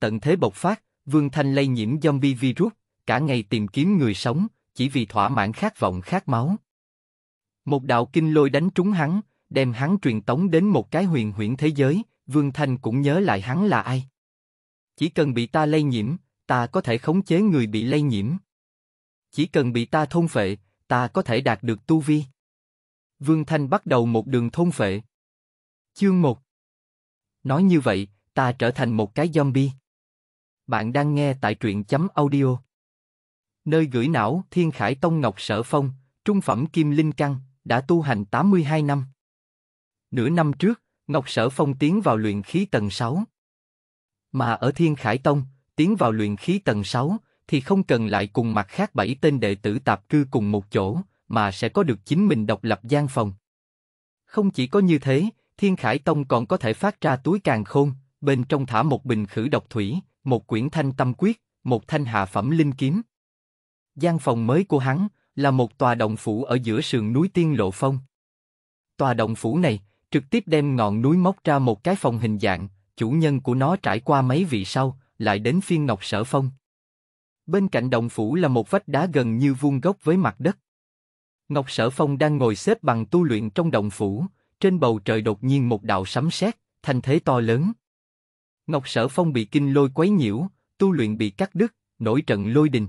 tận thế bộc phát, Vương Thanh lây nhiễm zombie virus, cả ngày tìm kiếm người sống, chỉ vì thỏa mãn khát vọng khát máu. Một đạo kinh lôi đánh trúng hắn, đem hắn truyền tống đến một cái huyền huyễn thế giới, Vương Thanh cũng nhớ lại hắn là ai. Chỉ cần bị ta lây nhiễm, ta có thể khống chế người bị lây nhiễm. Chỉ cần bị ta thôn phệ, ta có thể đạt được tu vi. Vương Thanh bắt đầu một đường thôn phệ. Chương 1 Nói như vậy, ta trở thành một cái zombie. Bạn đang nghe tại truyện chấm audio. Nơi gửi não Thiên Khải Tông Ngọc Sở Phong, trung phẩm Kim Linh Căn, đã tu hành 82 năm. Nửa năm trước, Ngọc Sở Phong tiến vào luyện khí tầng 6. Mà ở Thiên Khải Tông, tiến vào luyện khí tầng 6, thì không cần lại cùng mặt khác bảy tên đệ tử tạp cư cùng một chỗ, mà sẽ có được chính mình độc lập gian phòng. Không chỉ có như thế, Thiên Khải Tông còn có thể phát ra túi càng khôn, bên trong thả một bình khử độc thủy, một quyển thanh tâm quyết, một thanh hạ phẩm linh kiếm. Gian phòng mới của hắn là một tòa động phủ ở giữa sườn núi Tiên Lộ Phong. Tòa động phủ này trực tiếp đem ngọn núi móc ra một cái phòng hình dạng, chủ nhân của nó trải qua mấy vị sau, lại đến phiên Ngọc Sở Phong. Bên cạnh động phủ là một vách đá gần như vuông góc với mặt đất. Ngọc Sở Phong đang ngồi xếp bằng tu luyện trong động phủ, trên bầu trời đột nhiên một đạo sấm sét, thanh thế to lớn, Ngọc Sở Phong bị kinh lôi quấy nhiễu, tu luyện bị cắt đứt, nổi trận lôi đình.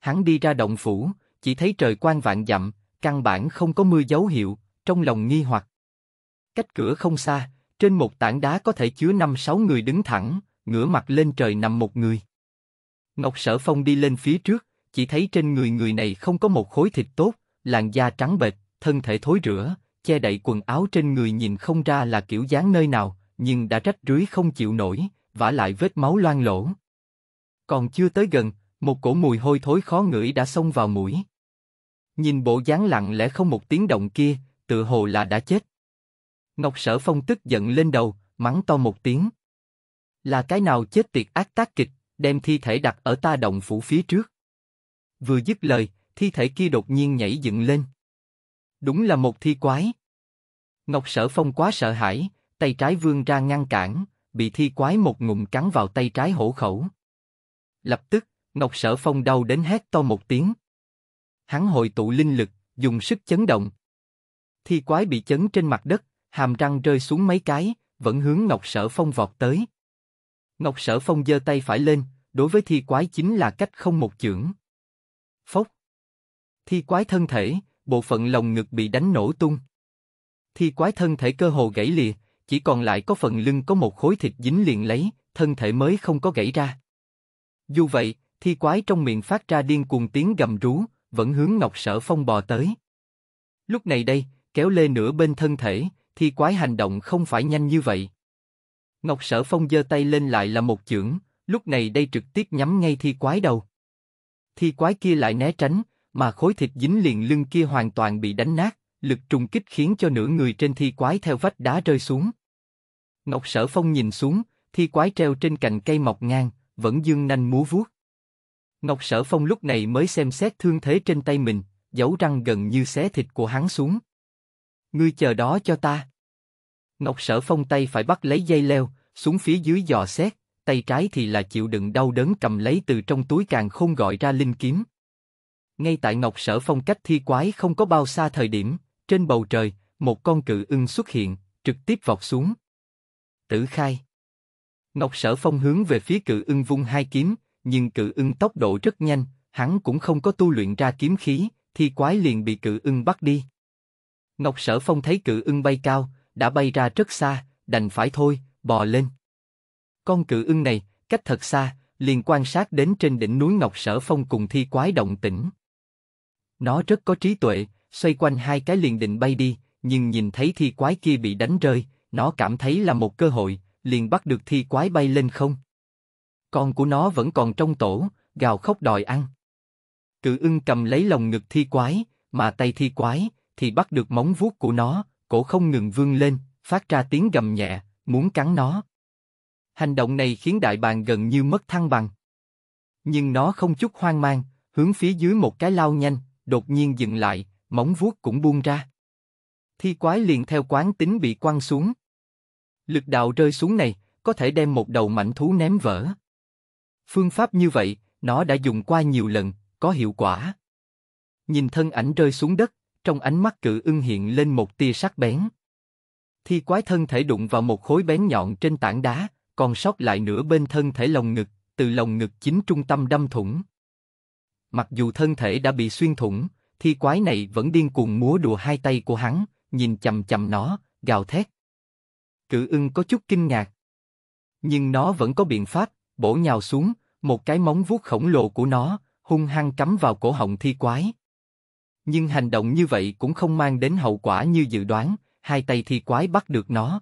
Hắn đi ra động phủ, chỉ thấy trời quang vạn dặm, căn bản không có mưa dấu hiệu, trong lòng nghi hoặc. Cách cửa không xa, trên một tảng đá có thể chứa năm sáu người đứng thẳng, ngửa mặt lên trời nằm một người. Ngọc Sở Phong đi lên phía trước, chỉ thấy trên người người này không có một khối thịt tốt, làn da trắng bệch, thân thể thối rữa, che đậy quần áo trên người nhìn không ra là kiểu dáng nơi nào, nhưng đã rách rưới không chịu nổi, vả lại vết máu loang lỗ. Còn chưa tới gần, một cổ mùi hôi thối khó ngửi đã xông vào mũi. Nhìn bộ dáng lặng lẽ không một tiếng động kia, tự hồ là đã chết. Ngọc Sở Phong tức giận lên đầu, mắng to một tiếng. Là cái nào chết tiệt ác tác kịch, đem thi thể đặt ở ta động phủ phía trước. Vừa dứt lời, thi thể kia đột nhiên nhảy dựng lên. Đúng là một thi quái. Ngọc Sở Phong quá sợ hãi, tay trái vươn ra ngăn cản, bị thi quái một ngụm cắn vào tay trái hổ khẩu. Lập tức, Ngọc Sở Phong đau đến hét to một tiếng. Hắn hồi tụ linh lực, dùng sức chấn động. Thi quái bị chấn trên mặt đất, hàm răng rơi xuống mấy cái, vẫn hướng Ngọc Sở Phong vọt tới. Ngọc Sở Phong giơ tay phải lên, đối với thi quái chính là cách không một chưởng. Phốc. Thi quái thân thể, bộ phận lồng ngực bị đánh nổ tung. Thi quái thân thể cơ hồ gãy lìa, chỉ còn lại có phần lưng có một khối thịt dính liền lấy, thân thể mới không có gãy ra. Dù vậy, thi quái trong miệng phát ra điên cuồng tiếng gầm rú, vẫn hướng Ngọc Sở Phong bò tới. Lúc này đây, kéo lê nửa bên thân thể, thi quái hành động không phải nhanh như vậy. Ngọc Sở Phong giơ tay lên lại là một chưởng, lúc này đây trực tiếp nhắm ngay thi quái đầu. Thi quái kia lại né tránh, mà khối thịt dính liền lưng kia hoàn toàn bị đánh nát lực trùng kích khiến cho nửa người trên thi quái theo vách đá rơi xuống. Ngọc Sở Phong nhìn xuống, thi quái treo trên cành cây mọc ngang, vẫn dương nanh múa vuốt. Ngọc Sở Phong lúc này mới xem xét thương thế trên tay mình, giấu răng gần như xé thịt của hắn xuống. Ngươi chờ đó cho ta. Ngọc Sở Phong tay phải bắt lấy dây leo, xuống phía dưới dò xét, tay trái thì là chịu đựng đau đớn cầm lấy từ trong túi càng không gọi ra linh kiếm. Ngay tại Ngọc Sở Phong cách thi quái không có bao xa thời điểm, trên bầu trời, một con cự ưng xuất hiện, trực tiếp vọt xuống. Tử khai. Ngọc Sở Phong hướng về phía cự ưng vung hai kiếm, nhưng cự ưng tốc độ rất nhanh, hắn cũng không có tu luyện ra kiếm khí, thì quái liền bị cự ưng bắt đi. Ngọc Sở Phong thấy cự ưng bay cao, đã bay ra rất xa, đành phải thôi, bò lên. Con cự ưng này, cách thật xa, liền quan sát đến trên đỉnh núi Ngọc Sở Phong cùng thi quái động tĩnh. Nó rất có trí tuệ, xoay quanh hai cái liền định bay đi, nhưng nhìn thấy thi quái kia bị đánh rơi, nó cảm thấy là một cơ hội, liền bắt được thi quái bay lên không. Con của nó vẫn còn trong tổ, gào khóc đòi ăn. Cự ưng cầm lấy lồng ngực thi quái, mà tay thi quái thì bắt được móng vuốt của nó, cổ không ngừng vươn lên, phát ra tiếng gầm nhẹ, muốn cắn nó. Hành động này khiến đại bàng gần như mất thăng bằng. Nhưng nó không chút hoang mang, hướng phía dưới một cái lao nhanh, đột nhiên dừng lại, móng vuốt cũng buông ra. Thi quái liền theo quán tính bị quăng xuống. Lực đạo rơi xuống này, có thể đem một đầu mảnh thú ném vỡ. Phương pháp như vậy, nó đã dùng qua nhiều lần, có hiệu quả. Nhìn thân ảnh rơi xuống đất, trong ánh mắt cự ưng hiện lên một tia sắc bén. Thi quái thân thể đụng vào một khối bén nhọn trên tảng đá, còn sót lại nửa bên thân thể lồng ngực, từ lồng ngực chính trung tâm đâm thủng. Mặc dù thân thể đã bị xuyên thủng, thi quái này vẫn điên cuồng múa đùa hai tay của hắn, nhìn chầm chầm nó, gào thét. Cự ưng có chút kinh ngạc. Nhưng nó vẫn có biện pháp, bổ nhào xuống, một cái móng vuốt khổng lồ của nó, hung hăng cắm vào cổ họng thi quái. Nhưng hành động như vậy cũng không mang đến hậu quả như dự đoán, hai tay thi quái bắt được nó.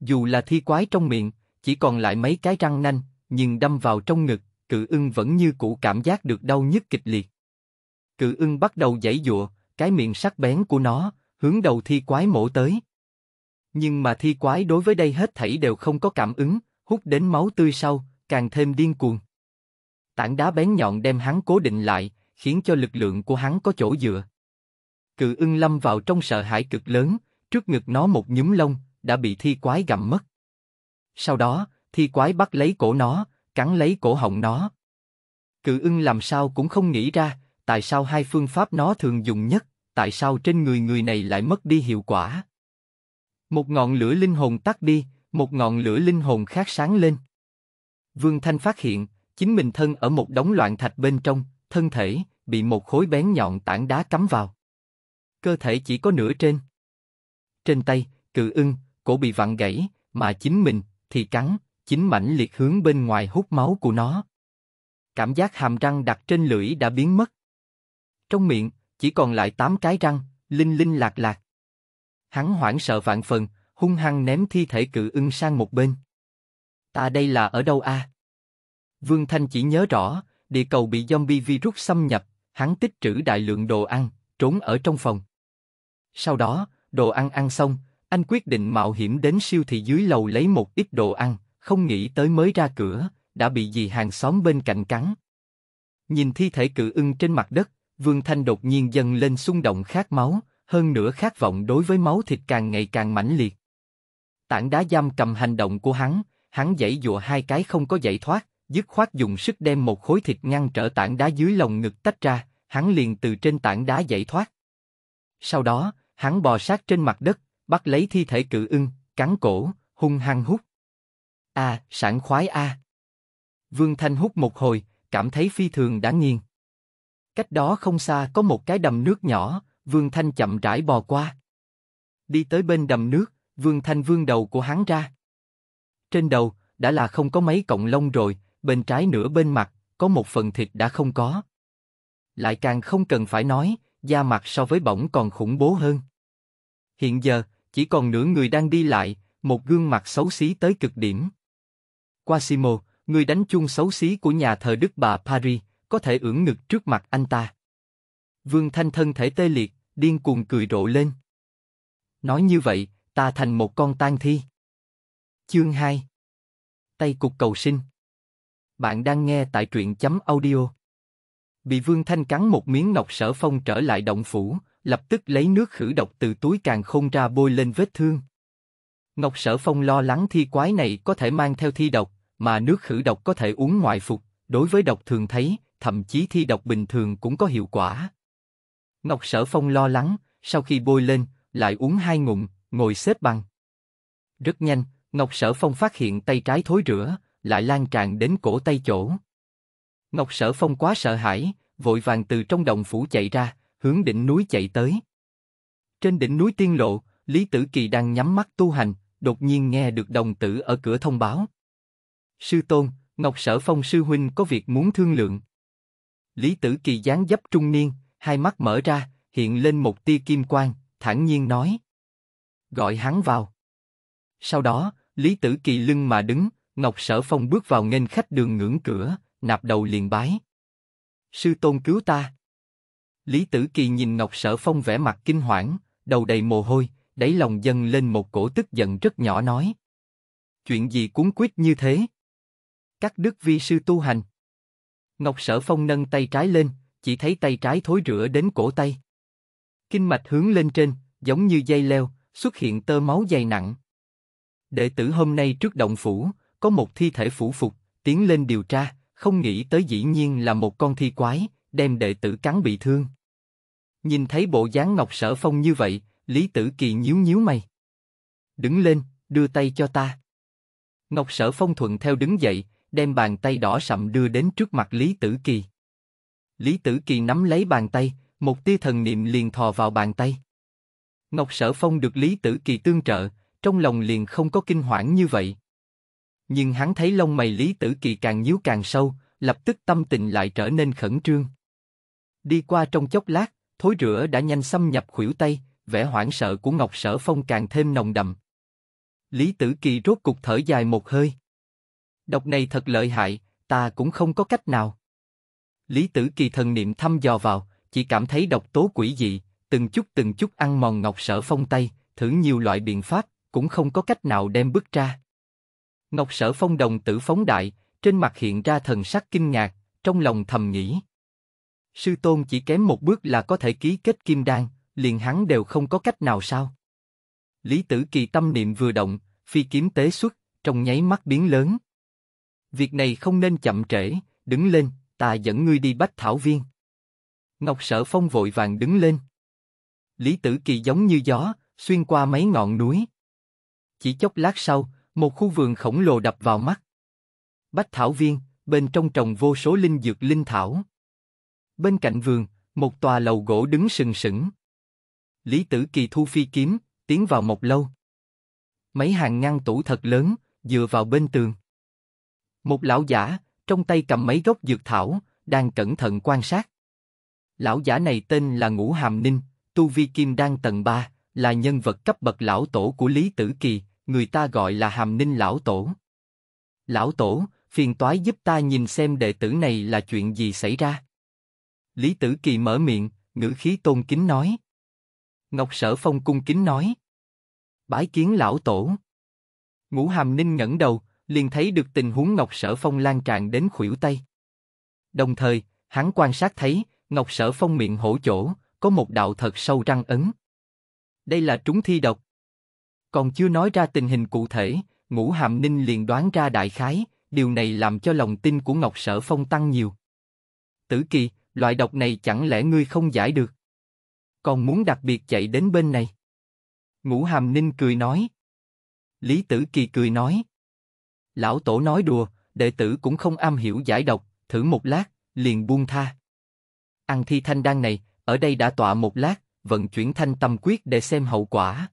Dù là thi quái trong miệng, chỉ còn lại mấy cái răng nanh, nhưng đâm vào trong ngực, cự ưng vẫn như cũ cảm giác được đau nhức kịch liệt. Cự ưng bắt đầu giãy dụa, cái miệng sắc bén của nó, hướng đầu thi quái mổ tới. Nhưng mà thi quái đối với đây hết thảy đều không có cảm ứng, hút đến máu tươi sau, càng thêm điên cuồng. Tảng đá bén nhọn đem hắn cố định lại, khiến cho lực lượng của hắn có chỗ dựa. Cự ưng lâm vào trong sợ hãi cực lớn, trước ngực nó một nhúm lông, đã bị thi quái gặm mất. Sau đó, thi quái bắt lấy cổ nó, cắn lấy cổ họng nó. Cự ưng làm sao cũng không nghĩ ra, tại sao hai phương pháp nó thường dùng nhất, tại sao trên người người này lại mất đi hiệu quả. Một ngọn lửa linh hồn tắt đi, một ngọn lửa linh hồn khác sáng lên. Vương Thanh phát hiện, chính mình thân ở một đống loạn thạch bên trong, thân thể, bị một khối bén nhọn tảng đá cắm vào. Cơ thể chỉ có nửa trên. Trên tay, cự ưng, cổ bị vặn gãy, mà chính mình, thì cắn, chính mảnh liệt hướng bên ngoài hút máu của nó. Cảm giác hàm răng đặt trên lưỡi đã biến mất trong miệng chỉ còn lại tám cái răng, linh linh lạc lạc. Hắn hoảng sợ vạn phần, hung hăng ném thi thể cự ưng sang một bên. Ta đây là ở đâu a? À? Vương Thanh chỉ nhớ rõ, địa cầu bị zombie virus xâm nhập, hắn tích trữ đại lượng đồ ăn, trốn ở trong phòng. Sau đó, đồ ăn ăn xong, anh quyết định mạo hiểm đến siêu thị dưới lầu lấy một ít đồ ăn, không nghĩ tới mới ra cửa, đã bị dì hàng xóm bên cạnh cắn. Nhìn thi thể cự ưng trên mặt đất, Vương Thanh đột nhiên dâng lên xung động khát máu, hơn nữa khát vọng đối với máu thịt càng ngày càng mãnh liệt. Tảng đá giam cầm hành động của hắn, hắn giãy dụa hai cái không có giải thoát, dứt khoát dùng sức đem một khối thịt ngăn trở tảng đá dưới lồng ngực tách ra, hắn liền từ trên tảng đá giải thoát. Sau đó, hắn bò sát trên mặt đất, bắt lấy thi thể cự ưng, cắn cổ, hung hăng hút. A, à, sảng khoái a. Vương Thanh hút một hồi, cảm thấy phi thường đáng nghiêng. Cách đó không xa có một cái đầm nước nhỏ, Vương Thanh chậm rãi bò qua. Đi tới bên đầm nước, Vương Thanh vương đầu của hắn ra. Trên đầu, đã là không có mấy cọng lông rồi, bên trái nửa bên mặt, có một phần thịt đã không có. Lại càng không cần phải nói, da mặt so với bỏng còn khủng bố hơn. Hiện giờ, chỉ còn nửa người đang đi lại, một gương mặt xấu xí tới cực điểm. Quasimo, người đánh chuông xấu xí của nhà thờ Đức bà Paris, có thể ưỡn ngực trước mặt anh ta. Vương Thanh thân thể tê liệt, điên cuồng cười rộ lên. Nói như vậy, ta thành một con tang thi. Chương 2 Tay cục cầu sinh Bạn đang nghe tại truyện chấm audio. Bị Vương Thanh cắn một miếng nọc sở phong trở lại động phủ, lập tức lấy nước khử độc từ túi càng không ra bôi lên vết thương. Ngọc Sở Phong lo lắng thi quái này có thể mang theo thi độc, mà nước khử độc có thể uống ngoại phục, đối với độc thường thấy, thậm chí thi độc bình thường cũng có hiệu quả. Ngọc Sở Phong lo lắng, sau khi bôi lên, lại uống hai ngụm, ngồi xếp bằng. Rất nhanh, Ngọc Sở Phong phát hiện tay trái thối rửa, lại lan tràn đến cổ tay chỗ. Ngọc Sở Phong quá sợ hãi, vội vàng từ trong đồng phủ chạy ra, hướng đỉnh núi chạy tới. Trên đỉnh núi tiên lộ, Lý Tử Kỳ đang nhắm mắt tu hành, đột nhiên nghe được đồng tử ở cửa thông báo. Sư Tôn, Ngọc Sở Phong Sư Huynh có việc muốn thương lượng. Lý Tử Kỳ dáng dấp trung niên, hai mắt mở ra, hiện lên một tia kim quang, thản nhiên nói. Gọi hắn vào. Sau đó, Lý Tử Kỳ lưng mà đứng, Ngọc Sở Phong bước vào nghênh khách đường ngưỡng cửa, nạp đầu liền bái. Sư tôn cứu ta. Lý Tử Kỳ nhìn Ngọc Sở Phong vẻ mặt kinh hoảng, đầu đầy mồ hôi, đáy lòng dâng lên một cổ tức giận rất nhỏ nói. Chuyện gì cuốn quýt như thế? Các đức vi sư tu hành. Ngọc Sở Phong nâng tay trái lên, chỉ thấy tay trái thối rửa đến cổ tay. Kinh mạch hướng lên trên, giống như dây leo, xuất hiện tơ máu dày nặng. Đệ tử hôm nay trước động phủ, có một thi thể phủ phục, tiến lên điều tra, không nghĩ tới dĩ nhiên là một con thi quái, đem đệ tử cắn bị thương. Nhìn thấy bộ dáng Ngọc Sở Phong như vậy, Lý Tử Kỳ nhíu nhíu mày. Đứng lên, đưa tay cho ta. Ngọc Sở Phong thuận theo đứng dậy, đem bàn tay đỏ sậm đưa đến trước mặt Lý Tử Kỳ. Lý Tử Kỳ nắm lấy bàn tay, một tia thần niệm liền thò vào bàn tay. Ngọc Sở Phong được Lý Tử Kỳ tương trợ, trong lòng liền không có kinh hoảng như vậy. Nhưng hắn thấy lông mày Lý Tử Kỳ càng nhíu càng sâu, lập tức tâm tình lại trở nên khẩn trương. Đi qua trong chốc lát, thối rửa đã nhanh xâm nhập khuỷu tay, vẻ hoảng sợ của Ngọc Sở Phong càng thêm nồng đậm. Lý Tử Kỳ rốt cục thở dài một hơi độc này thật lợi hại, ta cũng không có cách nào. Lý Tử Kỳ thần niệm thăm dò vào, chỉ cảm thấy độc tố quỷ dị, từng chút từng chút ăn mòn ngọc sở phong tay, thử nhiều loại biện pháp, cũng không có cách nào đem bước ra. Ngọc sở phong đồng tử phóng đại, trên mặt hiện ra thần sắc kinh ngạc, trong lòng thầm nghĩ. Sư tôn chỉ kém một bước là có thể ký kết kim đan, liền hắn đều không có cách nào sao? Lý Tử Kỳ tâm niệm vừa động, phi kiếm tế xuất, trong nháy mắt biến lớn việc này không nên chậm trễ, đứng lên, ta dẫn ngươi đi bách thảo viên. Ngọc Sở Phong vội vàng đứng lên. Lý Tử Kỳ giống như gió, xuyên qua mấy ngọn núi. Chỉ chốc lát sau, một khu vườn khổng lồ đập vào mắt. Bách thảo viên, bên trong trồng vô số linh dược linh thảo. Bên cạnh vườn, một tòa lầu gỗ đứng sừng sững. Lý Tử Kỳ thu phi kiếm, tiến vào một lâu. Mấy hàng ngăn tủ thật lớn, dựa vào bên tường. Một lão giả, trong tay cầm mấy gốc dược thảo, đang cẩn thận quan sát. Lão giả này tên là Ngũ Hàm Ninh, tu vi kim đan tầng 3, là nhân vật cấp bậc lão tổ của Lý Tử Kỳ, người ta gọi là Hàm Ninh lão tổ. Lão tổ, phiền toái giúp ta nhìn xem đệ tử này là chuyện gì xảy ra. Lý Tử Kỳ mở miệng, ngữ khí tôn kính nói. Ngọc Sở Phong cung kính nói. Bái kiến lão tổ. Ngũ Hàm Ninh ngẩng đầu, liền thấy được tình huống Ngọc Sở Phong lan tràn đến khuỷu tay. Đồng thời, hắn quan sát thấy, Ngọc Sở Phong miệng hổ chỗ, có một đạo thật sâu răng ấn. Đây là trúng thi độc. Còn chưa nói ra tình hình cụ thể, Ngũ Hàm Ninh liền đoán ra đại khái, điều này làm cho lòng tin của Ngọc Sở Phong tăng nhiều. Tử Kỳ, loại độc này chẳng lẽ ngươi không giải được? Còn muốn đặc biệt chạy đến bên này? Ngũ Hàm Ninh cười nói. Lý Tử Kỳ cười nói. Lão tổ nói đùa, đệ tử cũng không am hiểu giải độc, thử một lát, liền buông tha. Ăn thi thanh đan này, ở đây đã tọa một lát, vận chuyển thanh tâm quyết để xem hậu quả.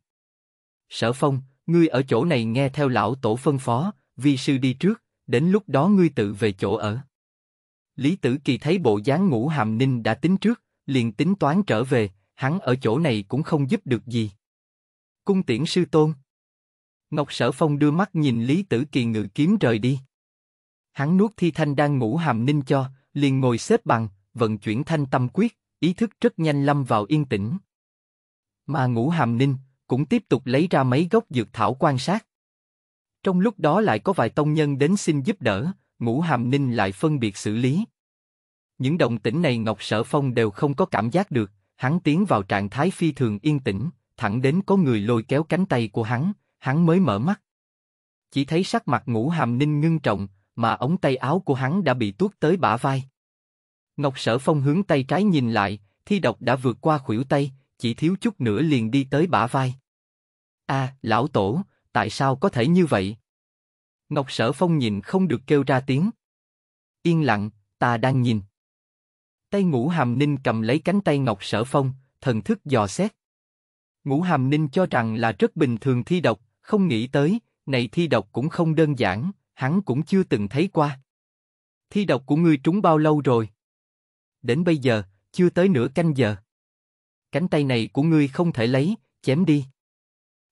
Sở Phong, ngươi ở chỗ này nghe theo lão tổ phân phó, vi sư đi trước, đến lúc đó ngươi tự về chỗ ở. Lý Tử Kỳ thấy bộ dáng ngũ hàm ninh đã tính trước, liền tính toán trở về, hắn ở chỗ này cũng không giúp được gì. Cung tiễn sư tôn Ngọc Sở Phong đưa mắt nhìn Lý Tử Kỳ ngự kiếm rời đi. Hắn nuốt thi thanh đang ngủ hàm ninh cho, liền ngồi xếp bằng, vận chuyển thanh tâm quyết, ý thức rất nhanh lâm vào yên tĩnh. Mà ngủ hàm ninh cũng tiếp tục lấy ra mấy gốc dược thảo quan sát. Trong lúc đó lại có vài tông nhân đến xin giúp đỡ, ngũ hàm ninh lại phân biệt xử lý. Những động tĩnh này Ngọc Sở Phong đều không có cảm giác được, hắn tiến vào trạng thái phi thường yên tĩnh, thẳng đến có người lôi kéo cánh tay của hắn, hắn mới mở mắt. Chỉ thấy sắc mặt ngũ hàm ninh ngưng trọng, mà ống tay áo của hắn đã bị tuốt tới bả vai. Ngọc Sở Phong hướng tay trái nhìn lại, thi độc đã vượt qua khuỷu tay, chỉ thiếu chút nữa liền đi tới bả vai. A, lão tổ, tại sao có thể như vậy? Ngọc Sở Phong nhìn không được kêu ra tiếng. Yên lặng, ta đang nhìn. Tay Ngũ Hàm Ninh cầm lấy cánh tay Ngọc Sở Phong, thần thức dò xét. Ngũ Hàm Ninh cho rằng là rất bình thường thi độc, không nghĩ tới, này thi độc cũng không đơn giản, hắn cũng chưa từng thấy qua. Thi độc của ngươi trúng bao lâu rồi? Đến bây giờ, chưa tới nửa canh giờ. Cánh tay này của ngươi không thể lấy, chém đi.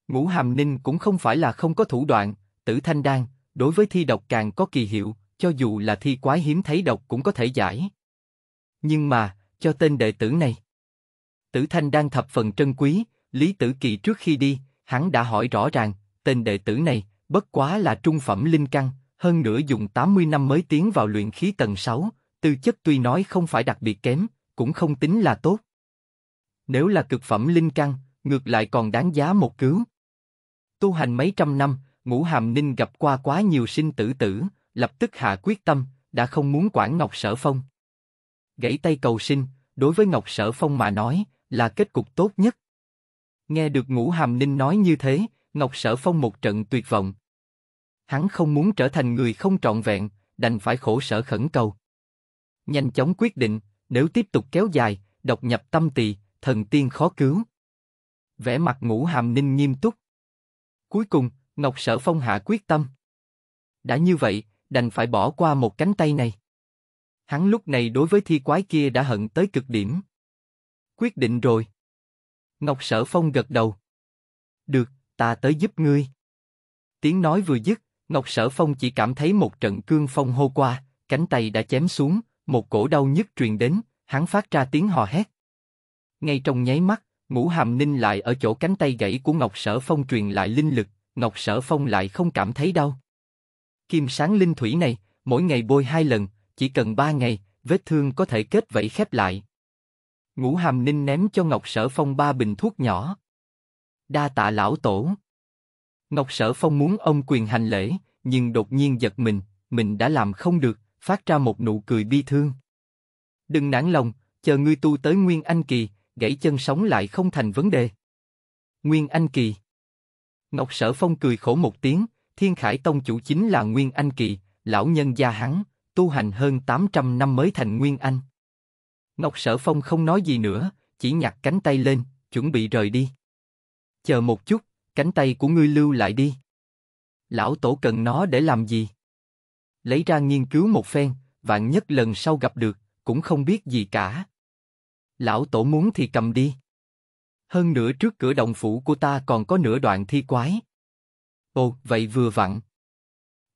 Ngũ Hàm Ninh cũng không phải là không có thủ đoạn, tử thanh đan, đối với thi độc càng có kỳ hiệu, cho dù là thi quái hiếm thấy độc cũng có thể giải. Nhưng mà, cho tên đệ tử này. Tử thanh đan thập phần trân quý, Lý Tử Kỳ trước khi đi, hắn đã hỏi rõ ràng, tên đệ tử này, bất quá là trung phẩm linh căn, hơn nữa dùng 80 năm mới tiến vào luyện khí tầng 6, tư chất tuy nói không phải đặc biệt kém, cũng không tính là tốt. Nếu là cực phẩm linh căn, ngược lại còn đáng giá một cứu. Tu hành mấy trăm năm, Ngũ Hàm Ninh gặp qua quá nhiều sinh tử tử, lập tức hạ quyết tâm, đã không muốn quản Ngọc Sở Phong. Gãy tay cầu sinh, đối với Ngọc Sở Phong mà nói, là kết cục tốt nhất. Nghe được Ngũ Hàm Ninh nói như thế, Ngọc Sở Phong một trận tuyệt vọng. Hắn không muốn trở thành người không trọn vẹn, đành phải khổ sở khẩn cầu. Nhanh chóng quyết định, nếu tiếp tục kéo dài, độc nhập tâm tỳ, thần tiên khó cứu. Vẻ mặt ngũ hàm ninh nghiêm túc. Cuối cùng, Ngọc Sở Phong hạ quyết tâm. Đã như vậy, đành phải bỏ qua một cánh tay này. Hắn lúc này đối với thi quái kia đã hận tới cực điểm. Quyết định rồi. Ngọc Sở Phong gật đầu. Được, ta tới giúp ngươi. Tiếng nói vừa dứt, Ngọc Sở Phong chỉ cảm thấy một trận cương phong hô qua, cánh tay đã chém xuống, một cổ đau nhức truyền đến, hắn phát ra tiếng hò hét. Ngay trong nháy mắt, ngũ hàm ninh lại ở chỗ cánh tay gãy của Ngọc Sở Phong truyền lại linh lực, Ngọc Sở Phong lại không cảm thấy đau. Kim sáng linh thủy này, mỗi ngày bôi hai lần, chỉ cần ba ngày, vết thương có thể kết vảy khép lại. Ngũ hàm ninh ném cho Ngọc Sở Phong ba bình thuốc nhỏ đa tạ lão tổ. Ngọc Sở Phong muốn ông quyền hành lễ, nhưng đột nhiên giật mình, mình đã làm không được, phát ra một nụ cười bi thương. Đừng nản lòng, chờ ngươi tu tới Nguyên Anh Kỳ, gãy chân sống lại không thành vấn đề. Nguyên Anh Kỳ Ngọc Sở Phong cười khổ một tiếng, Thiên Khải Tông chủ chính là Nguyên Anh Kỳ, lão nhân gia hắn, tu hành hơn 800 năm mới thành Nguyên Anh. Ngọc Sở Phong không nói gì nữa, chỉ nhặt cánh tay lên, chuẩn bị rời đi. Chờ một chút, cánh tay của ngươi lưu lại đi. Lão tổ cần nó để làm gì? Lấy ra nghiên cứu một phen, vạn nhất lần sau gặp được, cũng không biết gì cả. Lão tổ muốn thì cầm đi. Hơn nữa trước cửa động phủ của ta còn có nửa đoạn thi quái. Ồ, vậy vừa vặn.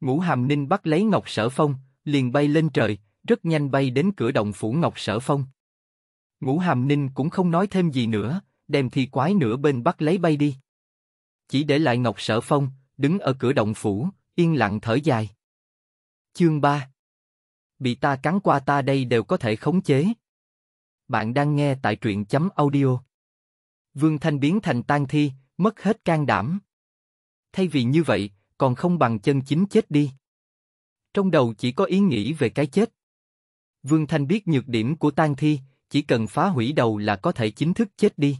Ngũ Hàm Ninh bắt lấy Ngọc Sở Phong, liền bay lên trời, rất nhanh bay đến cửa động phủ Ngọc Sở Phong. Ngũ Hàm Ninh cũng không nói thêm gì nữa, đem thi quái nửa bên bắt lấy bay đi. Chỉ để lại Ngọc Sở Phong, đứng ở cửa động phủ, yên lặng thở dài. Chương 3 Bị ta cắn qua ta đây đều có thể khống chế. Bạn đang nghe tại truyện chấm audio. Vương Thanh biến thành tan thi, mất hết can đảm. Thay vì như vậy, còn không bằng chân chính chết đi. Trong đầu chỉ có ý nghĩ về cái chết. Vương Thanh biết nhược điểm của tan thi, chỉ cần phá hủy đầu là có thể chính thức chết đi.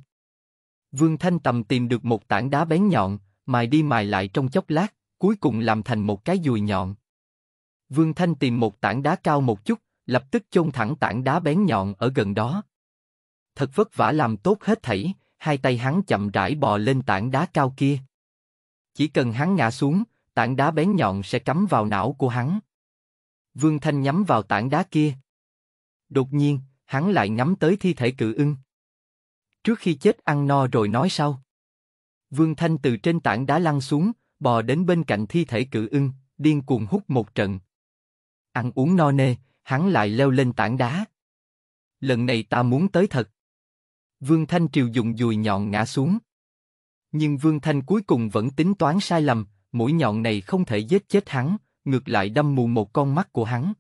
Vương Thanh Tầm tìm được một tảng đá bén nhọn, mài đi mài lại trong chốc lát, cuối cùng làm thành một cái dùi nhọn. Vương Thanh tìm một tảng đá cao một chút, lập tức chôn thẳng tảng đá bén nhọn ở gần đó. Thật vất vả làm tốt hết thảy, hai tay hắn chậm rãi bò lên tảng đá cao kia. Chỉ cần hắn ngã xuống, tảng đá bén nhọn sẽ cắm vào não của hắn. Vương Thanh nhắm vào tảng đá kia. Đột nhiên, hắn lại ngắm tới thi thể cự ưng trước khi chết ăn no rồi nói sau. Vương Thanh từ trên tảng đá lăn xuống, bò đến bên cạnh thi thể cự ưng, điên cuồng hút một trận. Ăn uống no nê, hắn lại leo lên tảng đá. Lần này ta muốn tới thật. Vương Thanh triều dùng dùi nhọn ngã xuống. Nhưng Vương Thanh cuối cùng vẫn tính toán sai lầm, mũi nhọn này không thể giết chết hắn, ngược lại đâm mù một con mắt của hắn.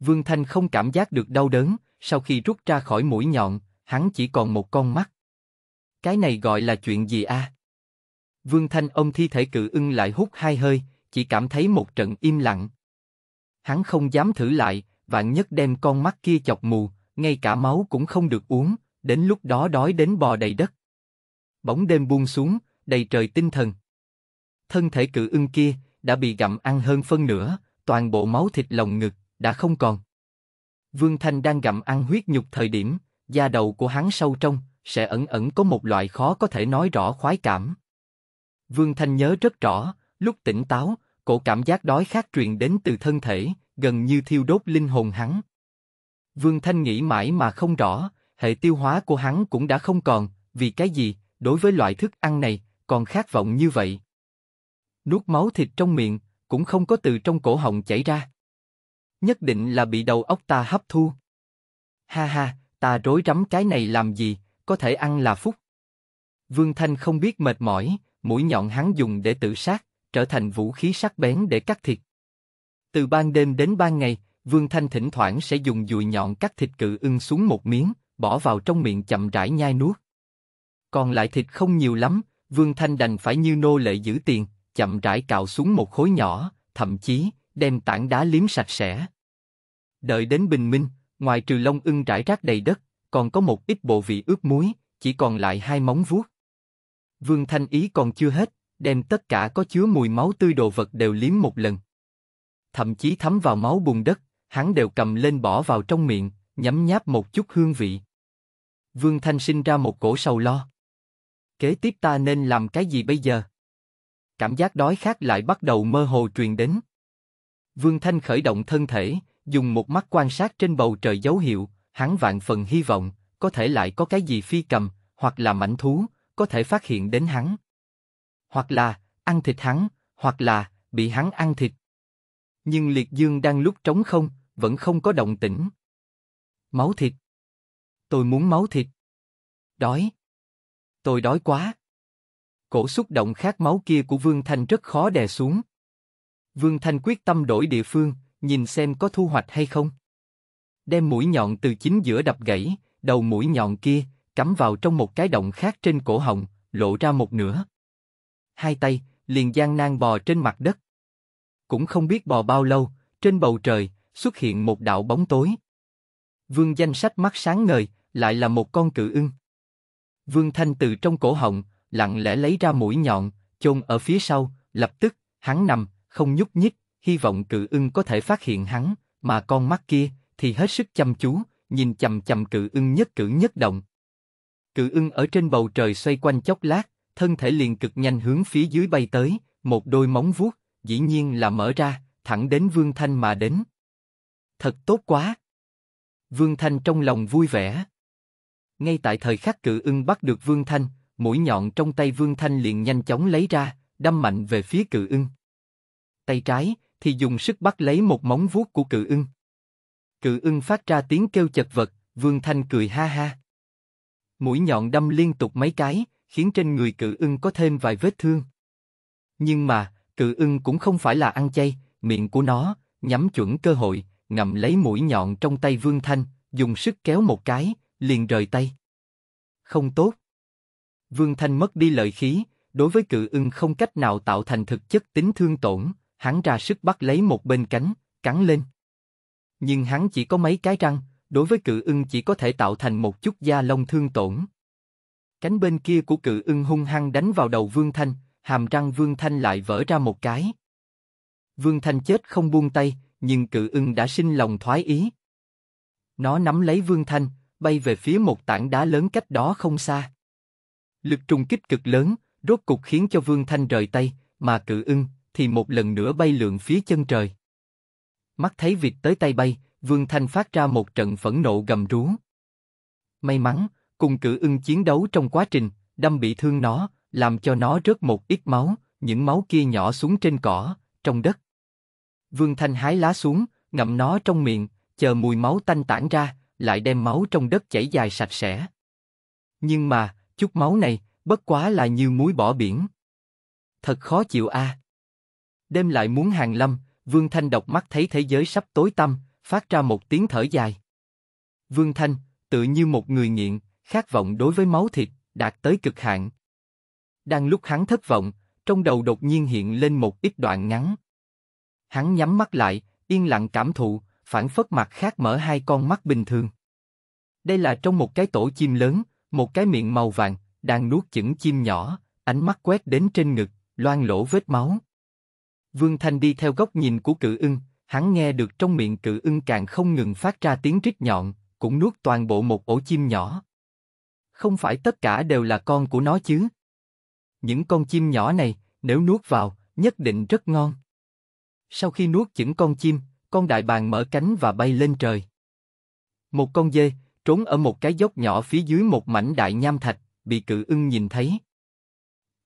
Vương Thanh không cảm giác được đau đớn, sau khi rút ra khỏi mũi nhọn, hắn chỉ còn một con mắt. Cái này gọi là chuyện gì a? Vương Thanh ông thi thể cự ưng lại hút hai hơi, chỉ cảm thấy một trận im lặng. Hắn không dám thử lại, vạn nhất đem con mắt kia chọc mù, ngay cả máu cũng không được uống, đến lúc đó đói đến bò đầy đất. Bóng đêm buông xuống, đầy trời tinh thần. Thân thể cự ưng kia đã bị gặm ăn hơn phân nửa, toàn bộ máu thịt lồng ngực đã không còn. Vương Thanh đang gặm ăn huyết nhục thời điểm, da đầu của hắn sâu trong, sẽ ẩn ẩn có một loại khó có thể nói rõ khoái cảm. Vương Thanh nhớ rất rõ, lúc tỉnh táo, cổ cảm giác đói khát truyền đến từ thân thể, gần như thiêu đốt linh hồn hắn. Vương Thanh nghĩ mãi mà không rõ, hệ tiêu hóa của hắn cũng đã không còn, vì cái gì, đối với loại thức ăn này, còn khát vọng như vậy. Nuốt máu thịt trong miệng, cũng không có từ trong cổ họng chảy ra. Nhất định là bị đầu óc ta hấp thu. Ha ha, ta rối rắm cái này làm gì, có thể ăn là phúc. Vương Thanh không biết mệt mỏi, mũi nhọn hắn dùng để tự sát, trở thành vũ khí sắc bén để cắt thịt. Từ ban đêm đến ban ngày, Vương Thanh thỉnh thoảng sẽ dùng dùi nhọn cắt thịt cự ưng xuống một miếng, bỏ vào trong miệng chậm rãi nhai nuốt. Còn lại thịt không nhiều lắm, Vương Thanh đành phải như nô lệ giữ tiền, chậm rãi cạo xuống một khối nhỏ, thậm chí đem tảng đá liếm sạch sẽ. Đợi đến bình minh, Ngoài trừ lông ưng trải rác đầy đất, còn có một ít bộ vị ướp muối, chỉ còn lại hai móng vuốt. Vương Thanh Ý còn chưa hết, đem tất cả có chứa mùi máu tươi đồ vật đều liếm một lần. Thậm chí thấm vào máu bùn đất, hắn đều cầm lên bỏ vào trong miệng, nhấm nháp một chút hương vị. Vương Thanh sinh ra một cổ sầu lo. Kế tiếp ta nên làm cái gì bây giờ? Cảm giác đói khát lại bắt đầu mơ hồ truyền đến. Vương Thanh khởi động thân thể, dùng một mắt quan sát trên bầu trời dấu hiệu, hắn vạn phần hy vọng, có thể lại có cái gì phi cầm, hoặc là mảnh thú, có thể phát hiện đến hắn. Hoặc là, ăn thịt hắn, hoặc là, bị hắn ăn thịt. Nhưng liệt dương đang lúc trống không, vẫn không có động tĩnh. Máu thịt. Tôi muốn máu thịt. Đói. Tôi đói quá. Cổ xúc động khát máu kia của Vương Thanh rất khó đè xuống. Vương Thanh quyết tâm đổi địa phương, nhìn xem có thu hoạch hay không. Đem mũi nhọn từ chính giữa đập gãy, đầu mũi nhọn kia cắm vào trong một cái động khác trên cổ họng, lộ ra một nửa. Hai tay liền gian nan bò trên mặt đất, cũng không biết bò bao lâu, trên bầu trời xuất hiện một đạo bóng tối. Vương danh sách mắt sáng ngời, lại là một con cự ưng. Vương Thanh từ trong cổ họng lặng lẽ lấy ra mũi nhọn, chôn ở phía sau, lập tức hắn nằm không nhúc nhích, hy vọng cự ưng có thể phát hiện hắn, mà con mắt kia thì hết sức chăm chú, nhìn chầm chầm cự ưng nhất cử nhất động. Cự ưng ở trên bầu trời xoay quanh chốc lát, thân thể liền cực nhanh hướng phía dưới bay tới, một đôi móng vuốt, dĩ nhiên là mở ra, thẳng đến Vương Thanh mà đến. Thật tốt quá! Vương Thanh trong lòng vui vẻ. Ngay tại thời khắc cự ưng bắt được Vương Thanh, mũi nhọn trong tay Vương Thanh liền nhanh chóng lấy ra, đâm mạnh về phía cự ưng. Tay trái, thì dùng sức bắt lấy một móng vuốt của cự ưng. Cự ưng phát ra tiếng kêu chật vật, Vương Thanh cười ha ha. Mũi nhọn đâm liên tục mấy cái, khiến trên người cự ưng có thêm vài vết thương. Nhưng mà, cự ưng cũng không phải là ăn chay, miệng của nó, nhắm chuẩn cơ hội, ngậm lấy mũi nhọn trong tay Vương Thanh, dùng sức kéo một cái, liền rời tay. Không tốt. Vương Thanh mất đi lợi khí, đối với cự ưng không cách nào tạo thành thực chất tính thương tổn, hắn ra sức bắt lấy một bên cánh, cắn lên. Nhưng hắn chỉ có mấy cái răng, đối với cự ưng chỉ có thể tạo thành một chút da lông thương tổn. Cánh bên kia của cự ưng hung hăng đánh vào đầu Vương Thanh, hàm răng Vương Thanh lại vỡ ra một cái. Vương Thanh chết không buông tay, nhưng cự ưng đã sinh lòng thoái ý. Nó nắm lấy Vương Thanh, bay về phía một tảng đá lớn cách đó không xa. Lực trùng kích cực lớn, rốt cục khiến cho Vương Thanh rời tay, mà cự ưng, thì một lần nữa bay lượn phía chân trời. Mắt thấy vịt tới tay bay, Vương Thanh phát ra một trận phẫn nộ gầm rú. May mắn, cùng cử ưng chiến đấu trong quá trình, đâm bị thương nó, làm cho nó rớt một ít máu, những máu kia nhỏ xuống trên cỏ, trong đất. Vương Thanh hái lá xuống, ngậm nó trong miệng, chờ mùi máu tanh tản ra, lại đem máu trong đất chảy dài sạch sẽ. Nhưng mà, chút máu này, bất quá là như muối bỏ biển. Thật khó chịu a. À đêm lại muốn hàng lâm, Vương Thanh độc mắt thấy thế giới sắp tối tăm, phát ra một tiếng thở dài. Vương Thanh, tự như một người nghiện, khát vọng đối với máu thịt, đạt tới cực hạn. Đang lúc hắn thất vọng, trong đầu đột nhiên hiện lên một ít đoạn ngắn. Hắn nhắm mắt lại, yên lặng cảm thụ, phản phất mặt khác mở hai con mắt bình thường. Đây là trong một cái tổ chim lớn, một cái miệng màu vàng, đang nuốt chửng chim nhỏ, ánh mắt quét đến trên ngực, loang lỗ vết máu. Vương Thanh đi theo góc nhìn của cự ưng, hắn nghe được trong miệng cự ưng càng không ngừng phát ra tiếng rít nhọn, cũng nuốt toàn bộ một ổ chim nhỏ. Không phải tất cả đều là con của nó chứ? Những con chim nhỏ này, nếu nuốt vào, nhất định rất ngon. Sau khi nuốt những con chim, con đại bàng mở cánh và bay lên trời. Một con dê, trốn ở một cái dốc nhỏ phía dưới một mảnh đại nham thạch, bị cự ưng nhìn thấy.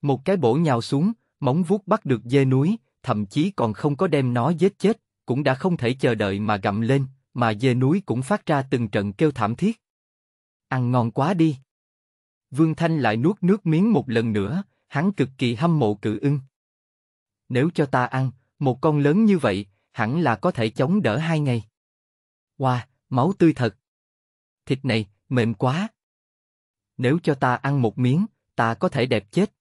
Một cái bổ nhào xuống, móng vuốt bắt được dê núi, thậm chí còn không có đem nó giết chết, cũng đã không thể chờ đợi mà gặm lên, mà dê núi cũng phát ra từng trận kêu thảm thiết. Ăn ngon quá đi. Vương Thanh lại nuốt nước miếng một lần nữa, hắn cực kỳ hâm mộ cự ưng. Nếu cho ta ăn, một con lớn như vậy, hẳn là có thể chống đỡ hai ngày. Wow, máu tươi thật. Thịt này, mềm quá. Nếu cho ta ăn một miếng, ta có thể đẹp chết.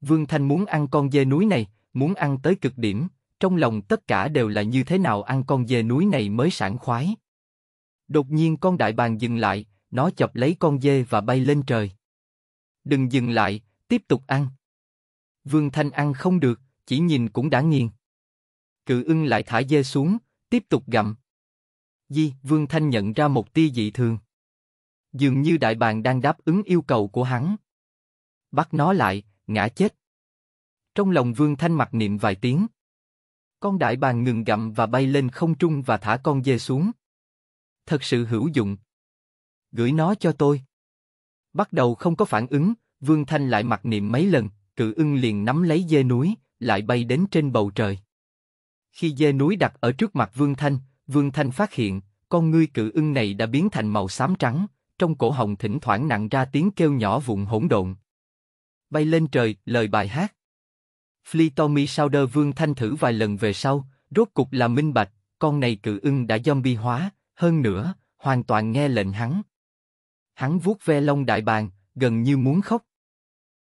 Vương Thanh muốn ăn con dê núi này, muốn ăn tới cực điểm, trong lòng tất cả đều là như thế nào ăn con dê núi này mới sảng khoái. Đột nhiên con đại bàng dừng lại, nó chọc lấy con dê và bay lên trời. Đừng dừng lại, tiếp tục ăn. Vương Thanh ăn không được, chỉ nhìn cũng đã nghiền. Cự ưng lại thả dê xuống, tiếp tục gặm. Di, Vương Thanh nhận ra một tia dị thường. Dường như đại bàng đang đáp ứng yêu cầu của hắn. Bắt nó lại, ngã chết. Trong lòng Vương Thanh mặc niệm vài tiếng. Con đại bàng ngừng gặm và bay lên không trung và thả con dê xuống. Thật sự hữu dụng. Gửi nó cho tôi. Bắt đầu không có phản ứng, Vương Thanh lại mặc niệm mấy lần, cự ưng liền nắm lấy dê núi, lại bay đến trên bầu trời. Khi dê núi đặt ở trước mặt Vương Thanh, Vương Thanh phát hiện, con ngươi cự ưng này đã biến thành màu xám trắng, trong cổ họng thỉnh thoảng nặng ra tiếng kêu nhỏ vụn hỗn độn. Bay lên trời, lời bài hát. Fli Sauder vương thanh thử vài lần về sau, rốt cục là minh bạch, con này cự ưng đã zombie hóa, hơn nữa, hoàn toàn nghe lệnh hắn. Hắn vuốt ve lông đại bàng, gần như muốn khóc.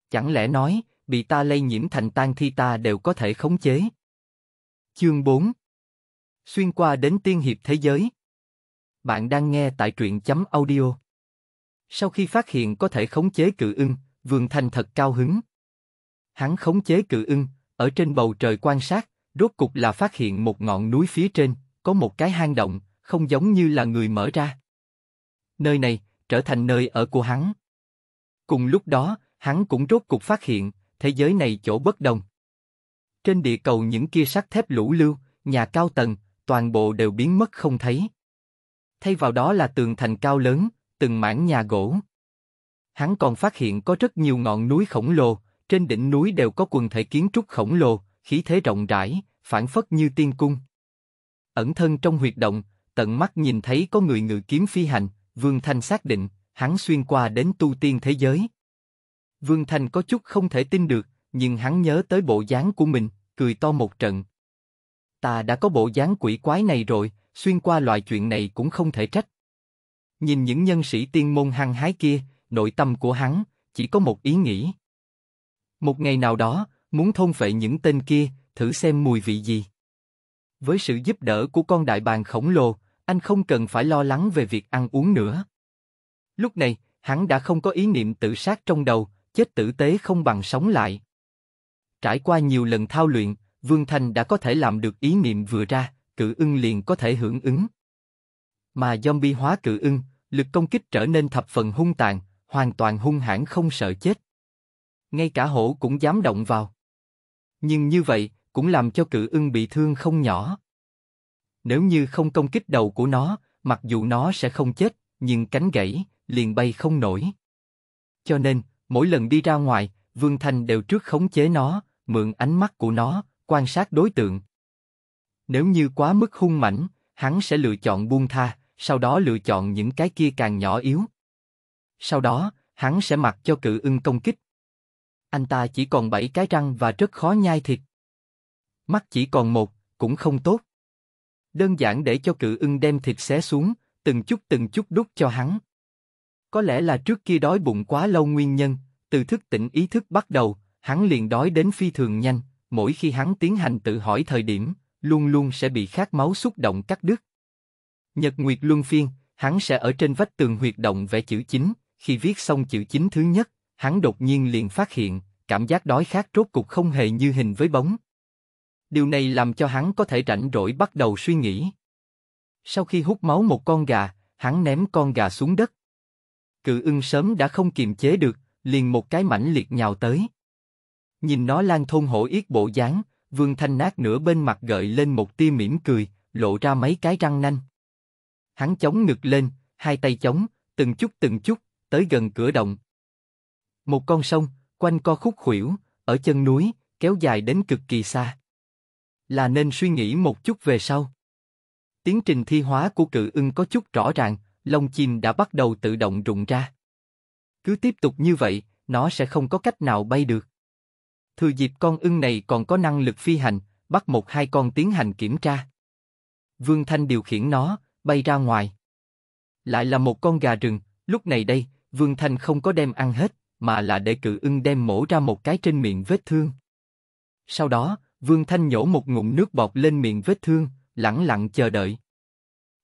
Chẳng lẽ nói, bị ta lây nhiễm thành tan thi ta đều có thể khống chế. Chương 4 Xuyên qua đến tiên hiệp thế giới Bạn đang nghe tại truyện chấm audio Sau khi phát hiện có thể khống chế cự ưng, Vương Thanh thật cao hứng, Hắn khống chế cự ưng, ở trên bầu trời quan sát, rốt cục là phát hiện một ngọn núi phía trên, có một cái hang động, không giống như là người mở ra. Nơi này, trở thành nơi ở của hắn. Cùng lúc đó, hắn cũng rốt cục phát hiện, thế giới này chỗ bất đồng. Trên địa cầu những kia sắt thép lũ lưu, nhà cao tầng, toàn bộ đều biến mất không thấy. Thay vào đó là tường thành cao lớn, từng mảng nhà gỗ. Hắn còn phát hiện có rất nhiều ngọn núi khổng lồ, trên đỉnh núi đều có quần thể kiến trúc khổng lồ, khí thế rộng rãi, phản phất như tiên cung. Ẩn thân trong huyệt động, tận mắt nhìn thấy có người ngự kiếm phi hành, Vương Thanh xác định, hắn xuyên qua đến tu tiên thế giới. Vương Thanh có chút không thể tin được, nhưng hắn nhớ tới bộ dáng của mình, cười to một trận. Ta đã có bộ dáng quỷ quái này rồi, xuyên qua loại chuyện này cũng không thể trách. Nhìn những nhân sĩ tiên môn hăng hái kia, nội tâm của hắn chỉ có một ý nghĩ, một ngày nào đó, muốn thôn phệ những tên kia, thử xem mùi vị gì. Với sự giúp đỡ của con đại bàng khổng lồ, anh không cần phải lo lắng về việc ăn uống nữa. Lúc này, hắn đã không có ý niệm tự sát trong đầu, chết tử tế không bằng sống lại. Trải qua nhiều lần thao luyện, Vương Thành đã có thể làm được ý niệm vừa ra, cự ưng liền có thể hưởng ứng. Mà zombie hóa cự ưng, lực công kích trở nên thập phần hung tàn, hoàn toàn hung hãn không sợ chết ngay cả hổ cũng dám động vào. Nhưng như vậy, cũng làm cho cự ưng bị thương không nhỏ. Nếu như không công kích đầu của nó, mặc dù nó sẽ không chết, nhưng cánh gãy, liền bay không nổi. Cho nên, mỗi lần đi ra ngoài, Vương thành đều trước khống chế nó, mượn ánh mắt của nó, quan sát đối tượng. Nếu như quá mức hung mãnh, hắn sẽ lựa chọn buông tha, sau đó lựa chọn những cái kia càng nhỏ yếu. Sau đó, hắn sẽ mặc cho cự ưng công kích anh ta chỉ còn bảy cái răng và rất khó nhai thịt. Mắt chỉ còn một, cũng không tốt. Đơn giản để cho cự ưng đem thịt xé xuống, từng chút từng chút đút cho hắn. Có lẽ là trước kia đói bụng quá lâu nguyên nhân, từ thức tỉnh ý thức bắt đầu, hắn liền đói đến phi thường nhanh, mỗi khi hắn tiến hành tự hỏi thời điểm, luôn luôn sẽ bị khát máu xúc động cắt đứt. Nhật Nguyệt Luân Phiên, hắn sẽ ở trên vách tường huyệt động vẽ chữ chính, khi viết xong chữ chính thứ nhất, hắn đột nhiên liền phát hiện, cảm giác đói khát rốt cục không hề như hình với bóng. Điều này làm cho hắn có thể rảnh rỗi bắt đầu suy nghĩ. Sau khi hút máu một con gà, hắn ném con gà xuống đất. Cự ưng sớm đã không kiềm chế được, liền một cái mảnh liệt nhào tới. Nhìn nó lan thôn hổ yết bộ dáng, vương thanh nát nửa bên mặt gợi lên một tia mỉm cười, lộ ra mấy cái răng nanh. Hắn chống ngực lên, hai tay chống, từng chút từng chút, tới gần cửa động, một con sông, quanh co khúc khuỷu, ở chân núi, kéo dài đến cực kỳ xa. Là nên suy nghĩ một chút về sau. Tiến trình thi hóa của cự ưng có chút rõ ràng, lông chim đã bắt đầu tự động rụng ra. Cứ tiếp tục như vậy, nó sẽ không có cách nào bay được. Thừa dịp con ưng này còn có năng lực phi hành, bắt một hai con tiến hành kiểm tra. Vương Thanh điều khiển nó, bay ra ngoài. Lại là một con gà rừng, lúc này đây, Vương Thanh không có đem ăn hết, mà là để cự ưng đem mổ ra một cái trên miệng vết thương. Sau đó, Vương Thanh nhổ một ngụm nước bọt lên miệng vết thương, lặng lặng chờ đợi.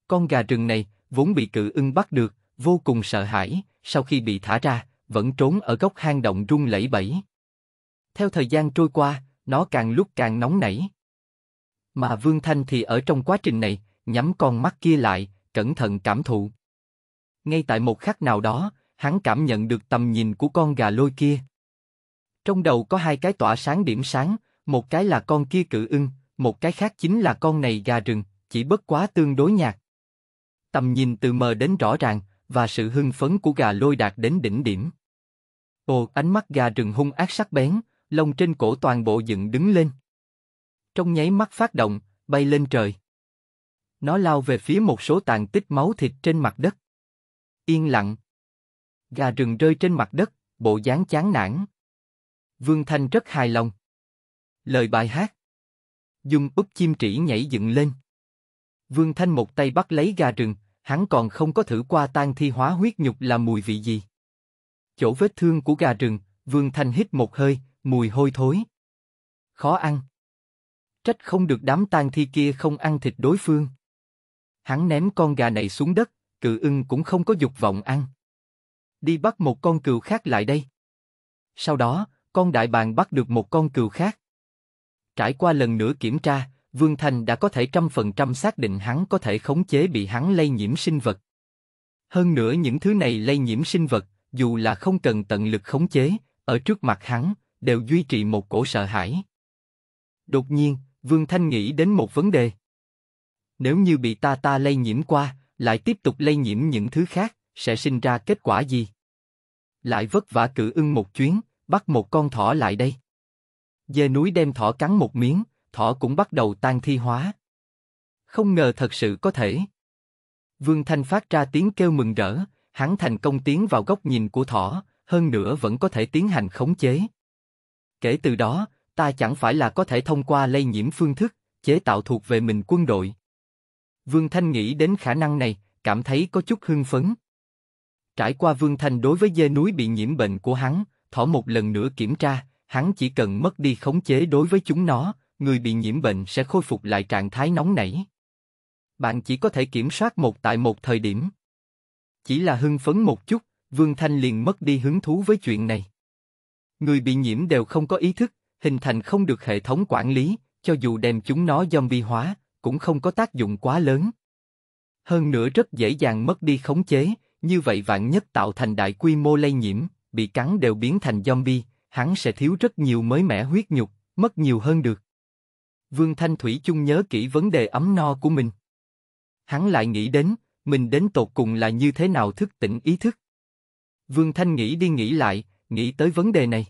Con gà rừng này, vốn bị cự ưng bắt được, vô cùng sợ hãi, sau khi bị thả ra, vẫn trốn ở góc hang động rung lẩy bẩy. Theo thời gian trôi qua, nó càng lúc càng nóng nảy. Mà Vương Thanh thì ở trong quá trình này, nhắm con mắt kia lại, cẩn thận cảm thụ. Ngay tại một khắc nào đó, hắn cảm nhận được tầm nhìn của con gà lôi kia. Trong đầu có hai cái tỏa sáng điểm sáng, một cái là con kia cự ưng, một cái khác chính là con này gà rừng, chỉ bất quá tương đối nhạt. Tầm nhìn từ mờ đến rõ ràng, và sự hưng phấn của gà lôi đạt đến đỉnh điểm. Ồ, ánh mắt gà rừng hung ác sắc bén, lông trên cổ toàn bộ dựng đứng lên. Trong nháy mắt phát động, bay lên trời. Nó lao về phía một số tàn tích máu thịt trên mặt đất. Yên lặng, Gà rừng rơi trên mặt đất, bộ dáng chán nản. Vương Thanh rất hài lòng. Lời bài hát. Dung úp chim trĩ nhảy dựng lên. Vương Thanh một tay bắt lấy gà rừng, hắn còn không có thử qua tan thi hóa huyết nhục là mùi vị gì. Chỗ vết thương của gà rừng, Vương Thanh hít một hơi, mùi hôi thối. Khó ăn. Trách không được đám tan thi kia không ăn thịt đối phương. Hắn ném con gà này xuống đất, cự ưng cũng không có dục vọng ăn đi bắt một con cừu khác lại đây. Sau đó, con đại bàng bắt được một con cừu khác. Trải qua lần nữa kiểm tra, Vương Thành đã có thể trăm phần trăm xác định hắn có thể khống chế bị hắn lây nhiễm sinh vật. Hơn nữa những thứ này lây nhiễm sinh vật, dù là không cần tận lực khống chế, ở trước mặt hắn, đều duy trì một cổ sợ hãi. Đột nhiên, Vương Thanh nghĩ đến một vấn đề. Nếu như bị ta ta lây nhiễm qua, lại tiếp tục lây nhiễm những thứ khác, sẽ sinh ra kết quả gì? lại vất vả cử ưng một chuyến, bắt một con thỏ lại đây. Dê núi đem thỏ cắn một miếng, thỏ cũng bắt đầu tan thi hóa. Không ngờ thật sự có thể. Vương Thanh phát ra tiếng kêu mừng rỡ, hắn thành công tiến vào góc nhìn của thỏ, hơn nữa vẫn có thể tiến hành khống chế. Kể từ đó, ta chẳng phải là có thể thông qua lây nhiễm phương thức, chế tạo thuộc về mình quân đội. Vương Thanh nghĩ đến khả năng này, cảm thấy có chút hưng phấn. Trải qua Vương Thanh đối với dê núi bị nhiễm bệnh của hắn, thỏ một lần nữa kiểm tra, hắn chỉ cần mất đi khống chế đối với chúng nó, người bị nhiễm bệnh sẽ khôi phục lại trạng thái nóng nảy. Bạn chỉ có thể kiểm soát một tại một thời điểm. Chỉ là hưng phấn một chút, Vương Thanh liền mất đi hứng thú với chuyện này. Người bị nhiễm đều không có ý thức, hình thành không được hệ thống quản lý, cho dù đem chúng nó zombie hóa, cũng không có tác dụng quá lớn. Hơn nữa rất dễ dàng mất đi khống chế, như vậy vạn nhất tạo thành đại quy mô lây nhiễm, bị cắn đều biến thành zombie, hắn sẽ thiếu rất nhiều mới mẻ huyết nhục, mất nhiều hơn được. Vương Thanh Thủy chung nhớ kỹ vấn đề ấm no của mình. Hắn lại nghĩ đến, mình đến tột cùng là như thế nào thức tỉnh ý thức. Vương Thanh nghĩ đi nghĩ lại, nghĩ tới vấn đề này.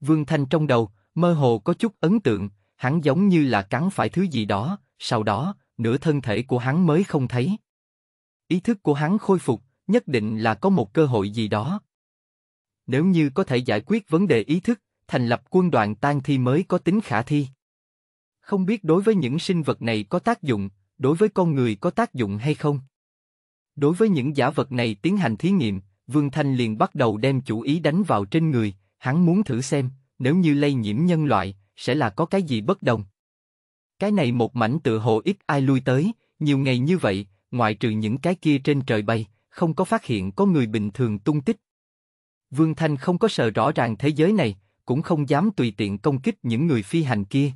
Vương Thanh trong đầu, mơ hồ có chút ấn tượng, hắn giống như là cắn phải thứ gì đó, sau đó, nửa thân thể của hắn mới không thấy. Ý thức của hắn khôi phục, nhất định là có một cơ hội gì đó. Nếu như có thể giải quyết vấn đề ý thức, thành lập quân đoàn tan thi mới có tính khả thi. Không biết đối với những sinh vật này có tác dụng, đối với con người có tác dụng hay không? Đối với những giả vật này tiến hành thí nghiệm, Vương Thanh liền bắt đầu đem chủ ý đánh vào trên người, hắn muốn thử xem, nếu như lây nhiễm nhân loại, sẽ là có cái gì bất đồng. Cái này một mảnh tự hồ ít ai lui tới, nhiều ngày như vậy, ngoại trừ những cái kia trên trời bay, không có phát hiện có người bình thường tung tích. Vương Thanh không có sợ rõ ràng thế giới này, cũng không dám tùy tiện công kích những người phi hành kia.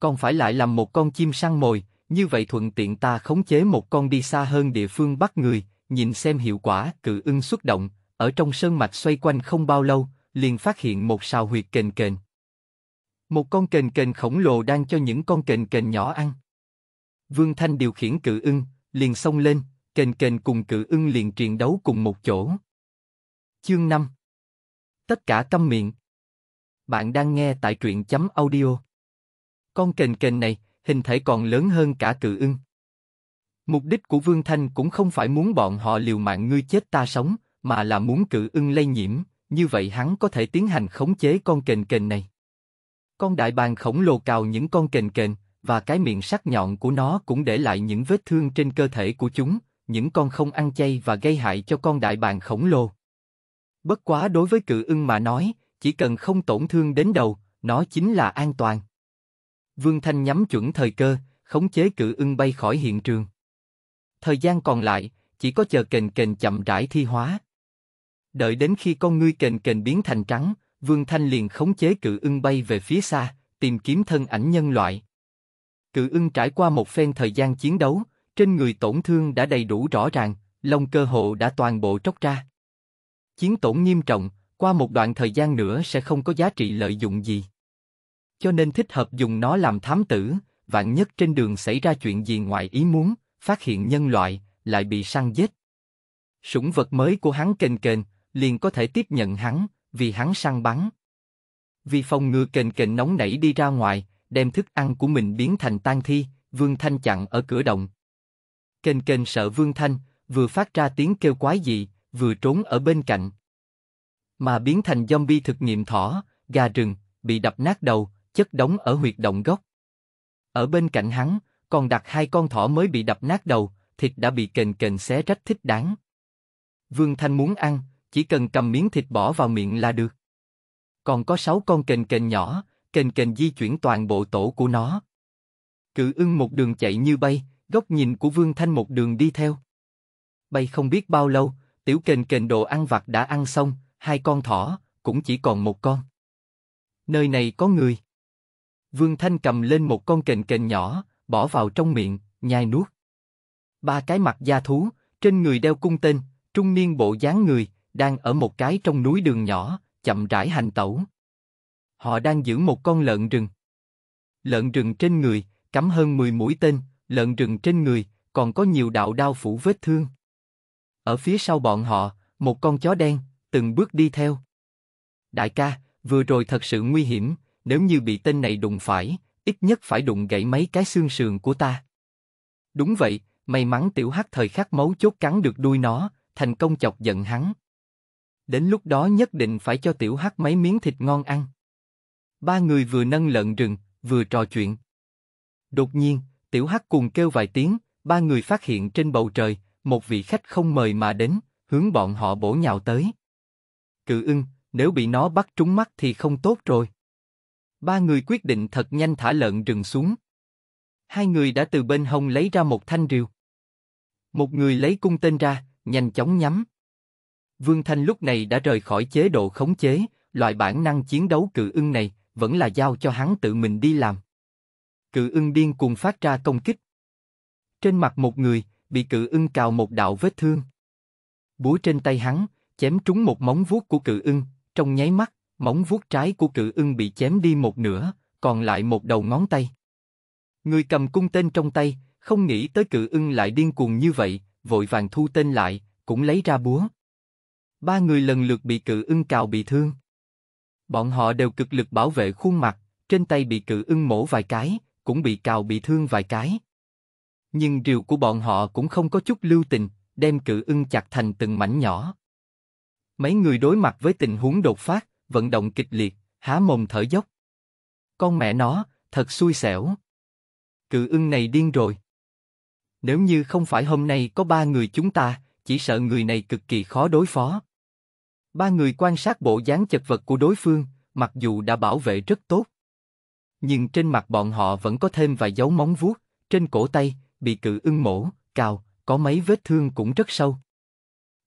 Còn phải lại làm một con chim săn mồi, như vậy thuận tiện ta khống chế một con đi xa hơn địa phương bắt người, nhìn xem hiệu quả, cự ưng xuất động, ở trong sơn mạch xoay quanh không bao lâu, liền phát hiện một sào huyệt kền kền. Một con kền kền khổng lồ đang cho những con kền kền nhỏ ăn. Vương Thanh điều khiển cự ưng, liền xông lên, kền kền cùng cự ưng liền truyền đấu cùng một chỗ. Chương 5 Tất cả câm miệng Bạn đang nghe tại truyện chấm audio Con kền kền này, hình thể còn lớn hơn cả cự ưng. Mục đích của Vương Thanh cũng không phải muốn bọn họ liều mạng ngươi chết ta sống, mà là muốn cự ưng lây nhiễm, như vậy hắn có thể tiến hành khống chế con kền kền này. Con đại bàng khổng lồ cào những con kền kền, và cái miệng sắc nhọn của nó cũng để lại những vết thương trên cơ thể của chúng, những con không ăn chay và gây hại cho con đại bàng khổng lồ. Bất quá đối với cự ưng mà nói, chỉ cần không tổn thương đến đầu, nó chính là an toàn. Vương Thanh nhắm chuẩn thời cơ, khống chế cự ưng bay khỏi hiện trường. Thời gian còn lại, chỉ có chờ kền kền chậm rãi thi hóa. Đợi đến khi con ngươi kền kền biến thành trắng, Vương Thanh liền khống chế cự ưng bay về phía xa, tìm kiếm thân ảnh nhân loại. Cự ưng trải qua một phen thời gian chiến đấu, trên người tổn thương đã đầy đủ rõ ràng, lông cơ hộ đã toàn bộ tróc ra. Chiến tổn nghiêm trọng, qua một đoạn thời gian nữa sẽ không có giá trị lợi dụng gì. Cho nên thích hợp dùng nó làm thám tử, vạn nhất trên đường xảy ra chuyện gì ngoài ý muốn, phát hiện nhân loại, lại bị săn giết. Sủng vật mới của hắn kền kền, liền có thể tiếp nhận hắn, vì hắn săn bắn. Vì phòng ngừa kền kền nóng nảy đi ra ngoài, đem thức ăn của mình biến thành tan thi, Vương Thanh chặn ở cửa động, Kênh kênh sợ Vương Thanh, vừa phát ra tiếng kêu quái dị, vừa trốn ở bên cạnh. Mà biến thành zombie thực nghiệm thỏ, gà rừng, bị đập nát đầu, chất đóng ở huyệt động gốc. Ở bên cạnh hắn, còn đặt hai con thỏ mới bị đập nát đầu, thịt đã bị kền kền xé rách thích đáng. Vương Thanh muốn ăn, chỉ cần cầm miếng thịt bỏ vào miệng là được. Còn có sáu con kền kền nhỏ, kền kền di chuyển toàn bộ tổ của nó. Cự ưng một đường chạy như bay, Góc nhìn của Vương Thanh một đường đi theo. Bay không biết bao lâu, tiểu kền kền đồ ăn vặt đã ăn xong, hai con thỏ, cũng chỉ còn một con. Nơi này có người. Vương Thanh cầm lên một con kền kền nhỏ, bỏ vào trong miệng, nhai nuốt. Ba cái mặt da thú, trên người đeo cung tên, trung niên bộ dáng người, đang ở một cái trong núi đường nhỏ, chậm rãi hành tẩu. Họ đang giữ một con lợn rừng. Lợn rừng trên người, cắm hơn 10 mũi tên, lợn rừng trên người, còn có nhiều đạo đao phủ vết thương. Ở phía sau bọn họ, một con chó đen, từng bước đi theo. Đại ca, vừa rồi thật sự nguy hiểm, nếu như bị tên này đụng phải, ít nhất phải đụng gãy mấy cái xương sườn của ta. Đúng vậy, may mắn tiểu hắc thời khắc máu chốt cắn được đuôi nó, thành công chọc giận hắn. Đến lúc đó nhất định phải cho tiểu hắc mấy miếng thịt ngon ăn. Ba người vừa nâng lợn rừng, vừa trò chuyện. Đột nhiên, Tiểu Hắc cuồng kêu vài tiếng, ba người phát hiện trên bầu trời, một vị khách không mời mà đến, hướng bọn họ bổ nhào tới. Cự ưng, nếu bị nó bắt trúng mắt thì không tốt rồi. Ba người quyết định thật nhanh thả lợn rừng xuống. Hai người đã từ bên hông lấy ra một thanh rìu. Một người lấy cung tên ra, nhanh chóng nhắm. Vương Thanh lúc này đã rời khỏi chế độ khống chế, loại bản năng chiến đấu cự ưng này vẫn là giao cho hắn tự mình đi làm cự ưng điên cuồng phát ra công kích. Trên mặt một người, bị cự ưng cào một đạo vết thương. Búa trên tay hắn, chém trúng một móng vuốt của cự ưng, trong nháy mắt, móng vuốt trái của cự ưng bị chém đi một nửa, còn lại một đầu ngón tay. Người cầm cung tên trong tay, không nghĩ tới cự ưng lại điên cuồng như vậy, vội vàng thu tên lại, cũng lấy ra búa. Ba người lần lượt bị cự ưng cào bị thương. Bọn họ đều cực lực bảo vệ khuôn mặt, trên tay bị cự ưng mổ vài cái, cũng bị cào bị thương vài cái. Nhưng rìu của bọn họ cũng không có chút lưu tình, đem cự ưng chặt thành từng mảnh nhỏ. Mấy người đối mặt với tình huống đột phát, vận động kịch liệt, há mồm thở dốc. Con mẹ nó, thật xui xẻo. Cự ưng này điên rồi. Nếu như không phải hôm nay có ba người chúng ta, chỉ sợ người này cực kỳ khó đối phó. Ba người quan sát bộ dáng chật vật của đối phương, mặc dù đã bảo vệ rất tốt, nhưng trên mặt bọn họ vẫn có thêm vài dấu móng vuốt, trên cổ tay, bị cự ưng mổ, cào, có mấy vết thương cũng rất sâu.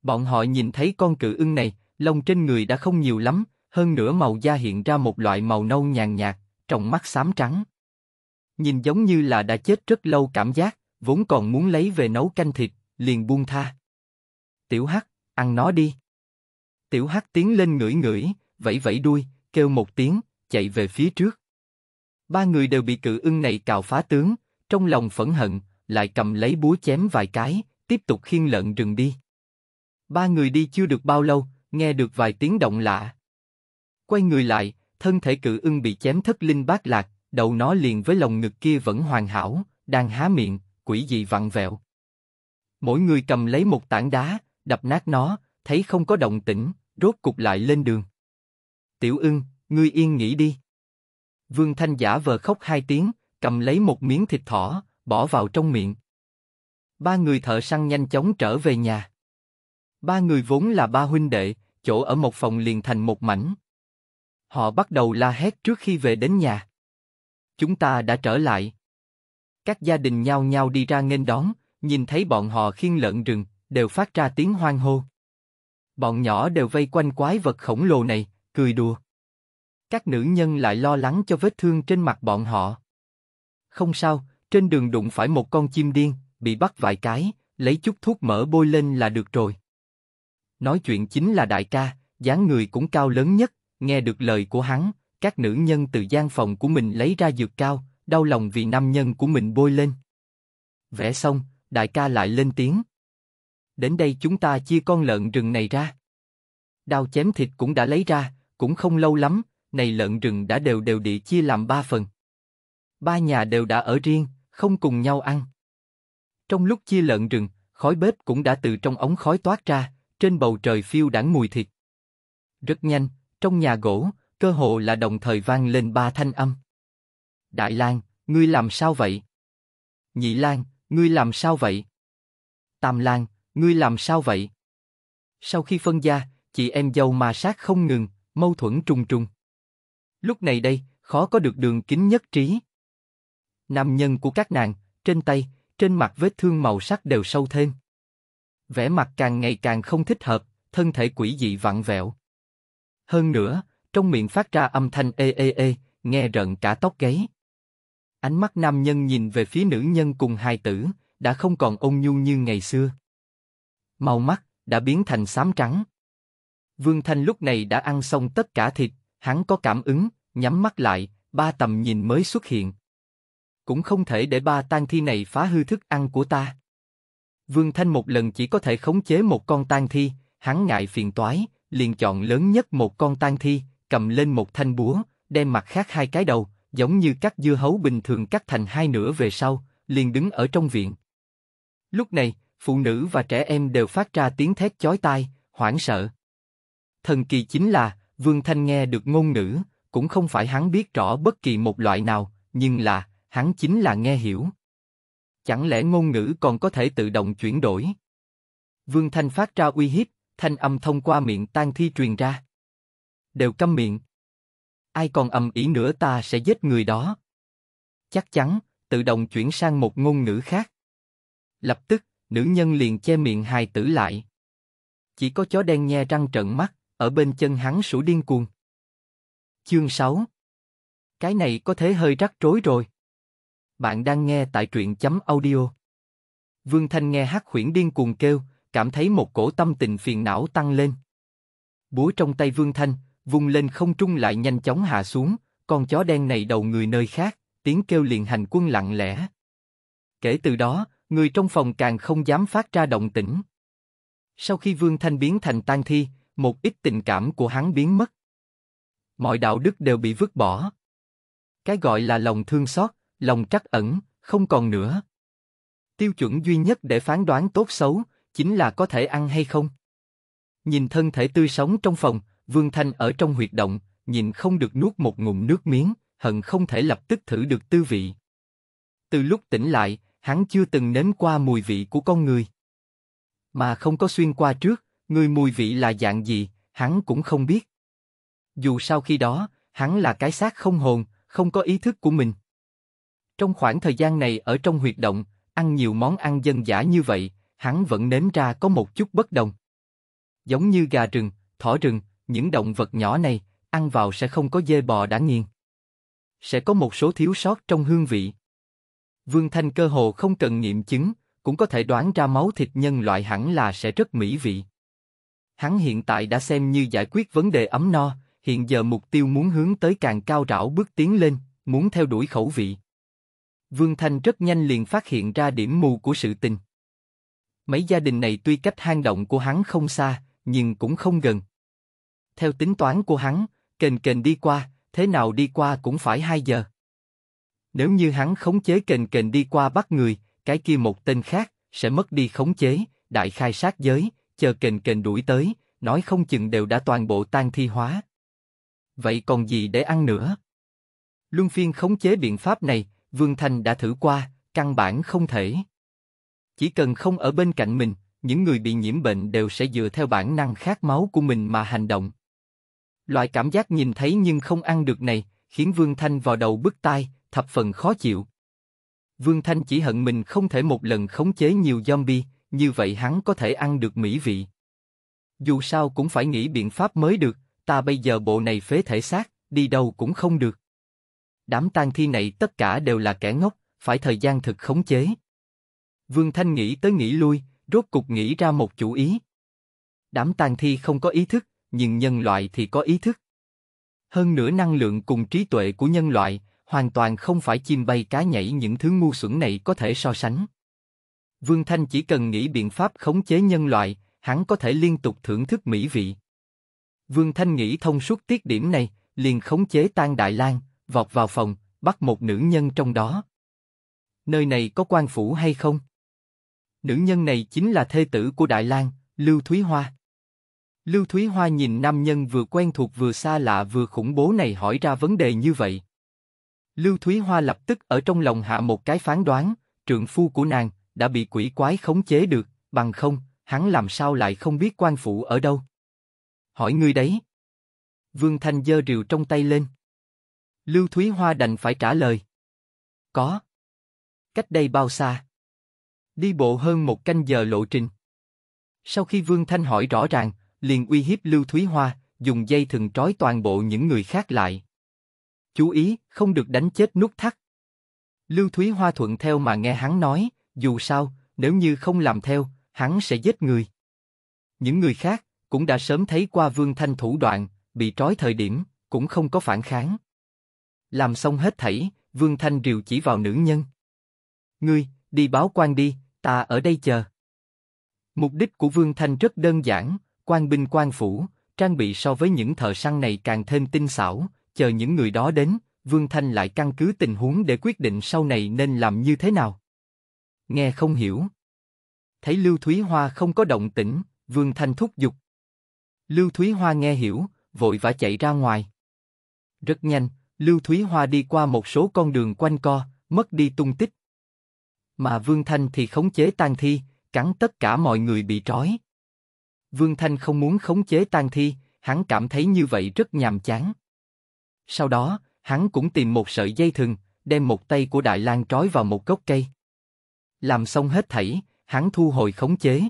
Bọn họ nhìn thấy con cự ưng này, lông trên người đã không nhiều lắm, hơn nữa màu da hiện ra một loại màu nâu nhàn nhạt, trong mắt xám trắng. Nhìn giống như là đã chết rất lâu cảm giác, vốn còn muốn lấy về nấu canh thịt, liền buông tha. Tiểu Hắc, ăn nó đi. Tiểu Hắc tiến lên ngửi ngửi, vẫy vẫy đuôi, kêu một tiếng, chạy về phía trước. Ba người đều bị cự ưng này cào phá tướng, trong lòng phẫn hận, lại cầm lấy búa chém vài cái, tiếp tục khiêng lợn rừng đi. Ba người đi chưa được bao lâu, nghe được vài tiếng động lạ. Quay người lại, thân thể cự ưng bị chém thất linh bát lạc, đầu nó liền với lồng ngực kia vẫn hoàn hảo, đang há miệng, quỷ dị vặn vẹo. Mỗi người cầm lấy một tảng đá, đập nát nó, thấy không có động tĩnh, rốt cục lại lên đường. Tiểu ưng, ngươi yên nghỉ đi. Vương Thanh giả vờ khóc hai tiếng, cầm lấy một miếng thịt thỏ, bỏ vào trong miệng. Ba người thợ săn nhanh chóng trở về nhà. Ba người vốn là ba huynh đệ, chỗ ở một phòng liền thành một mảnh. Họ bắt đầu la hét trước khi về đến nhà. Chúng ta đã trở lại. Các gia đình nhau nhau đi ra nghênh đón, nhìn thấy bọn họ khiêng lợn rừng, đều phát ra tiếng hoang hô. Bọn nhỏ đều vây quanh quái vật khổng lồ này, cười đùa. Các nữ nhân lại lo lắng cho vết thương trên mặt bọn họ. Không sao, trên đường đụng phải một con chim điên, bị bắt vài cái, lấy chút thuốc mỡ bôi lên là được rồi. Nói chuyện chính là đại ca, dáng người cũng cao lớn nhất, nghe được lời của hắn, các nữ nhân từ gian phòng của mình lấy ra dược cao, đau lòng vì nam nhân của mình bôi lên. Vẽ xong, đại ca lại lên tiếng. Đến đây chúng ta chia con lợn rừng này ra. Đao chém thịt cũng đã lấy ra, cũng không lâu lắm, này lợn rừng đã đều đều địa chia làm ba phần. Ba nhà đều đã ở riêng, không cùng nhau ăn. Trong lúc chia lợn rừng, khói bếp cũng đã từ trong ống khói toát ra, trên bầu trời phiêu đảng mùi thịt. Rất nhanh, trong nhà gỗ, cơ hồ là đồng thời vang lên ba thanh âm. Đại Lang, ngươi làm sao vậy? Nhị Lang, ngươi làm sao vậy? Tam Lang, ngươi làm sao vậy? Sau khi phân gia, chị em dâu mà sát không ngừng, mâu thuẫn trùng trùng. Lúc này đây, khó có được đường kính nhất trí. Nam nhân của các nàng, trên tay, trên mặt vết thương màu sắc đều sâu thêm. Vẻ mặt càng ngày càng không thích hợp, thân thể quỷ dị vặn vẹo. Hơn nữa, trong miệng phát ra âm thanh ê ê ê, nghe rợn cả tóc gáy. Ánh mắt nam nhân nhìn về phía nữ nhân cùng hài tử, đã không còn ôn nhu như ngày xưa. Màu mắt đã biến thành xám trắng. Vương Thanh lúc này đã ăn xong tất cả thịt, hắn có cảm ứng, nhắm mắt lại, ba tầm nhìn mới xuất hiện. Cũng không thể để ba tang thi này phá hư thức ăn của ta. Vương Thanh một lần chỉ có thể khống chế một con tang thi, hắn ngại phiền toái, liền chọn lớn nhất một con tang thi, cầm lên một thanh búa, đem mặt khác hai cái đầu, giống như cắt dưa hấu bình thường cắt thành hai nửa về sau, liền đứng ở trong viện. Lúc này, phụ nữ và trẻ em đều phát ra tiếng thét chói tai, hoảng sợ. Thần kỳ chính là, Vương Thanh nghe được ngôn ngữ, cũng không phải hắn biết rõ bất kỳ một loại nào, nhưng là, hắn chính là nghe hiểu. Chẳng lẽ ngôn ngữ còn có thể tự động chuyển đổi? Vương Thanh phát ra uy hiếp, thanh âm thông qua miệng tan thi truyền ra. Đều câm miệng. Ai còn âm ý nữa ta sẽ giết người đó. Chắc chắn, tự động chuyển sang một ngôn ngữ khác. Lập tức, nữ nhân liền che miệng hài tử lại. Chỉ có chó đen nhe răng trợn mắt ở bên chân hắn sủa điên cuồng. Chương 6 Cái này có thể hơi rắc rối rồi. Bạn đang nghe tại truyện chấm audio. Vương Thanh nghe hát khuyển điên cuồng kêu, cảm thấy một cổ tâm tình phiền não tăng lên. Búa trong tay Vương Thanh, vung lên không trung lại nhanh chóng hạ xuống, con chó đen này đầu người nơi khác, tiếng kêu liền hành quân lặng lẽ. Kể từ đó, người trong phòng càng không dám phát ra động tĩnh. Sau khi Vương Thanh biến thành tang thi, một ít tình cảm của hắn biến mất. Mọi đạo đức đều bị vứt bỏ. Cái gọi là lòng thương xót, lòng trắc ẩn, không còn nữa. Tiêu chuẩn duy nhất để phán đoán tốt xấu chính là có thể ăn hay không. Nhìn thân thể tươi sống trong phòng, Vương Thanh ở trong huyệt động, nhìn không được nuốt một ngụm nước miếng, hận không thể lập tức thử được tư vị. Từ lúc tỉnh lại, hắn chưa từng nếm qua mùi vị của con người. Mà không có xuyên qua trước, Người mùi vị là dạng gì, hắn cũng không biết. Dù sau khi đó, hắn là cái xác không hồn, không có ý thức của mình. Trong khoảng thời gian này ở trong huyệt động, ăn nhiều món ăn dân giả như vậy, hắn vẫn nếm ra có một chút bất đồng. Giống như gà rừng, thỏ rừng, những động vật nhỏ này, ăn vào sẽ không có dê bò đã nghiền. Sẽ có một số thiếu sót trong hương vị. Vương Thanh cơ hồ không cần nghiệm chứng, cũng có thể đoán ra máu thịt nhân loại hẳn là sẽ rất mỹ vị. Hắn hiện tại đã xem như giải quyết vấn đề ấm no, hiện giờ mục tiêu muốn hướng tới càng cao rảo bước tiến lên, muốn theo đuổi khẩu vị. Vương Thanh rất nhanh liền phát hiện ra điểm mù của sự tình. Mấy gia đình này tuy cách hang động của hắn không xa, nhưng cũng không gần. Theo tính toán của hắn, kền kền đi qua, thế nào đi qua cũng phải 2 giờ. Nếu như hắn khống chế kền kền đi qua bắt người, cái kia một tên khác sẽ mất đi khống chế, đại khai sát giới, chờ kền kền đuổi tới, nói không chừng đều đã toàn bộ tan thi hóa. Vậy còn gì để ăn nữa? Luân phiên khống chế biện pháp này, Vương Thành đã thử qua, căn bản không thể. Chỉ cần không ở bên cạnh mình, những người bị nhiễm bệnh đều sẽ dựa theo bản năng khát máu của mình mà hành động. Loại cảm giác nhìn thấy nhưng không ăn được này, khiến Vương Thanh vào đầu bức tai, thập phần khó chịu. Vương Thanh chỉ hận mình không thể một lần khống chế nhiều zombie, như vậy hắn có thể ăn được mỹ vị. Dù sao cũng phải nghĩ biện pháp mới được, ta bây giờ bộ này phế thể xác, đi đâu cũng không được. Đám tang thi này tất cả đều là kẻ ngốc, phải thời gian thực khống chế. Vương Thanh nghĩ tới nghĩ lui, rốt cục nghĩ ra một chủ ý. Đám tang thi không có ý thức, nhưng nhân loại thì có ý thức. Hơn nữa năng lượng cùng trí tuệ của nhân loại, hoàn toàn không phải chim bay cá nhảy những thứ ngu xuẩn này có thể so sánh. Vương Thanh chỉ cần nghĩ biện pháp khống chế nhân loại, hắn có thể liên tục thưởng thức mỹ vị. Vương Thanh nghĩ thông suốt tiết điểm này, liền khống chế tan Đại lang vọt vào phòng, bắt một nữ nhân trong đó. Nơi này có quan phủ hay không? Nữ nhân này chính là thê tử của Đại lang Lưu Thúy Hoa. Lưu Thúy Hoa nhìn nam nhân vừa quen thuộc vừa xa lạ vừa khủng bố này hỏi ra vấn đề như vậy. Lưu Thúy Hoa lập tức ở trong lòng hạ một cái phán đoán, trượng phu của nàng, đã bị quỷ quái khống chế được, bằng không, hắn làm sao lại không biết quan phụ ở đâu? Hỏi ngươi đấy. Vương Thanh giơ rượu trong tay lên. Lưu Thúy Hoa đành phải trả lời. Có. Cách đây bao xa? Đi bộ hơn một canh giờ lộ trình. Sau khi Vương Thanh hỏi rõ ràng, liền uy hiếp Lưu Thúy Hoa, dùng dây thừng trói toàn bộ những người khác lại. Chú ý, không được đánh chết nút thắt. Lưu Thúy Hoa thuận theo mà nghe hắn nói, dù sao, nếu như không làm theo, hắn sẽ giết người. Những người khác cũng đã sớm thấy qua Vương Thanh thủ đoạn, bị trói thời điểm cũng không có phản kháng. Làm xong hết thảy, Vương Thanh triều chỉ vào nữ nhân. Ngươi, đi báo quan đi, ta ở đây chờ. Mục đích của Vương Thanh rất đơn giản, quan binh quan phủ, trang bị so với những thợ săn này càng thêm tinh xảo, chờ những người đó đến, Vương Thanh lại căn cứ tình huống để quyết định sau này nên làm như thế nào nghe không hiểu. Thấy Lưu Thúy Hoa không có động tĩnh, Vương Thanh thúc giục. Lưu Thúy Hoa nghe hiểu, vội vã chạy ra ngoài. Rất nhanh, Lưu Thúy Hoa đi qua một số con đường quanh co, mất đi tung tích. Mà Vương Thanh thì khống chế tang thi, cắn tất cả mọi người bị trói. Vương Thanh không muốn khống chế tang thi, hắn cảm thấy như vậy rất nhàm chán. Sau đó, hắn cũng tìm một sợi dây thừng, đem một tay của Đại Lang trói vào một gốc cây. Làm xong hết thảy, hắn thu hồi khống chế.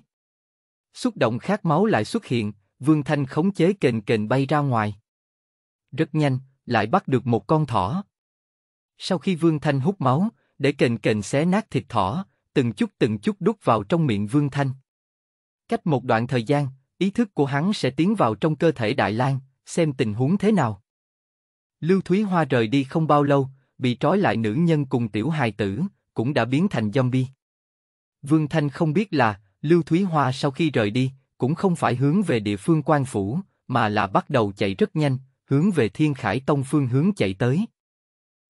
Xúc động khát máu lại xuất hiện, Vương Thanh khống chế kền kền bay ra ngoài. Rất nhanh, lại bắt được một con thỏ. Sau khi Vương Thanh hút máu, để kền kền xé nát thịt thỏ, từng chút từng chút đút vào trong miệng Vương Thanh. Cách một đoạn thời gian, ý thức của hắn sẽ tiến vào trong cơ thể Đại Lang, xem tình huống thế nào. Lưu Thúy Hoa rời đi không bao lâu, bị trói lại nữ nhân cùng tiểu hài tử, cũng đã biến thành zombie. Vương Thanh không biết là, Lưu Thúy Hoa sau khi rời đi, cũng không phải hướng về địa phương quan phủ, mà là bắt đầu chạy rất nhanh, hướng về Thiên Khải Tông phương hướng chạy tới.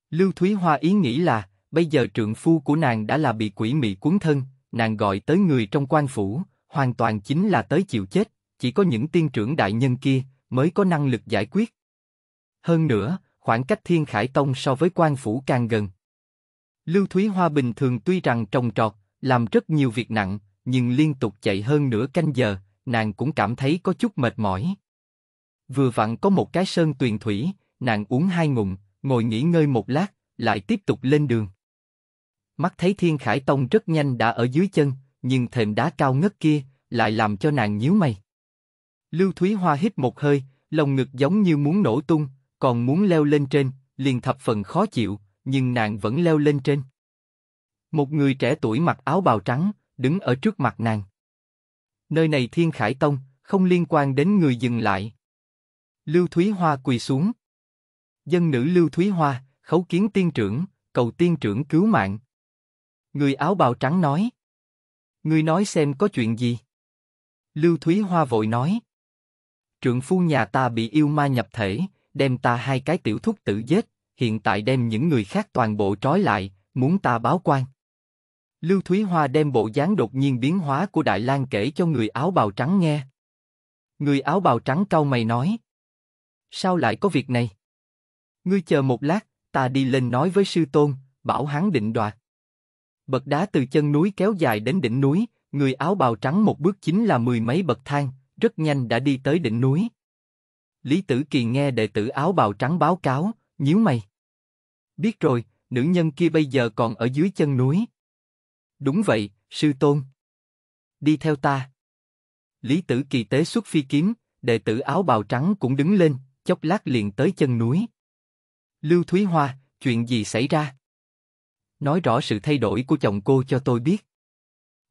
Lưu Thúy Hoa ý nghĩ là, bây giờ trượng phu của nàng đã là bị quỷ mị cuốn thân, nàng gọi tới người trong quan phủ, hoàn toàn chính là tới chịu chết, chỉ có những tiên trưởng đại nhân kia mới có năng lực giải quyết. Hơn nữa, khoảng cách Thiên Khải Tông so với quan phủ càng gần. Lưu Thúy Hoa bình thường tuy rằng trồng trọt, làm rất nhiều việc nặng, nhưng liên tục chạy hơn nửa canh giờ, nàng cũng cảm thấy có chút mệt mỏi. Vừa vặn có một cái sơn tuyền thủy, nàng uống hai ngụm, ngồi nghỉ ngơi một lát, lại tiếp tục lên đường. Mắt thấy Thiên Khải Tông rất nhanh đã ở dưới chân, nhưng thềm đá cao ngất kia lại làm cho nàng nhíu mày. Lưu Thúy Hoa hít một hơi, lồng ngực giống như muốn nổ tung, còn muốn leo lên trên, liền thập phần khó chịu, nhưng nàng vẫn leo lên trên. Một người trẻ tuổi mặc áo bào trắng, đứng ở trước mặt nàng. Nơi này Thiên Khải Tông, không liên quan đến người dừng lại. Lưu Thúy Hoa quỳ xuống. Dân nữ Lưu Thúy Hoa, khấu kiến tiên trưởng, cầu tiên trưởng cứu mạng. Người áo bào trắng nói. Người nói xem có chuyện gì? Lưu Thúy Hoa vội nói. Trượng phu nhà ta bị yêu ma nhập thể, đem ta hai cái tiểu thúc tử giết, hiện tại đem những người khác toàn bộ trói lại, muốn ta báo quan. Lưu Thúy Hoa đem bộ dáng đột nhiên biến hóa của Đại Lang kể cho người áo bào trắng nghe. Người áo bào trắng cau mày nói. Sao lại có việc này? Ngươi chờ một lát, ta đi lên nói với sư tôn, bảo hắn định đoạt. Bậc đá từ chân núi kéo dài đến đỉnh núi, người áo bào trắng một bước chính là mười mấy bậc thang, rất nhanh đã đi tới đỉnh núi. Lý Tử Kỳ nghe đệ tử áo bào trắng báo cáo, nhíu mày. Biết rồi, nữ nhân kia bây giờ còn ở dưới chân núi, Đúng vậy, sư tôn. Đi theo ta. Lý Tử Kỳ tế xuất phi kiếm, đệ tử áo bào trắng cũng đứng lên, chốc lát liền tới chân núi. Lưu Thúy Hoa, chuyện gì xảy ra? Nói rõ sự thay đổi của chồng cô cho tôi biết.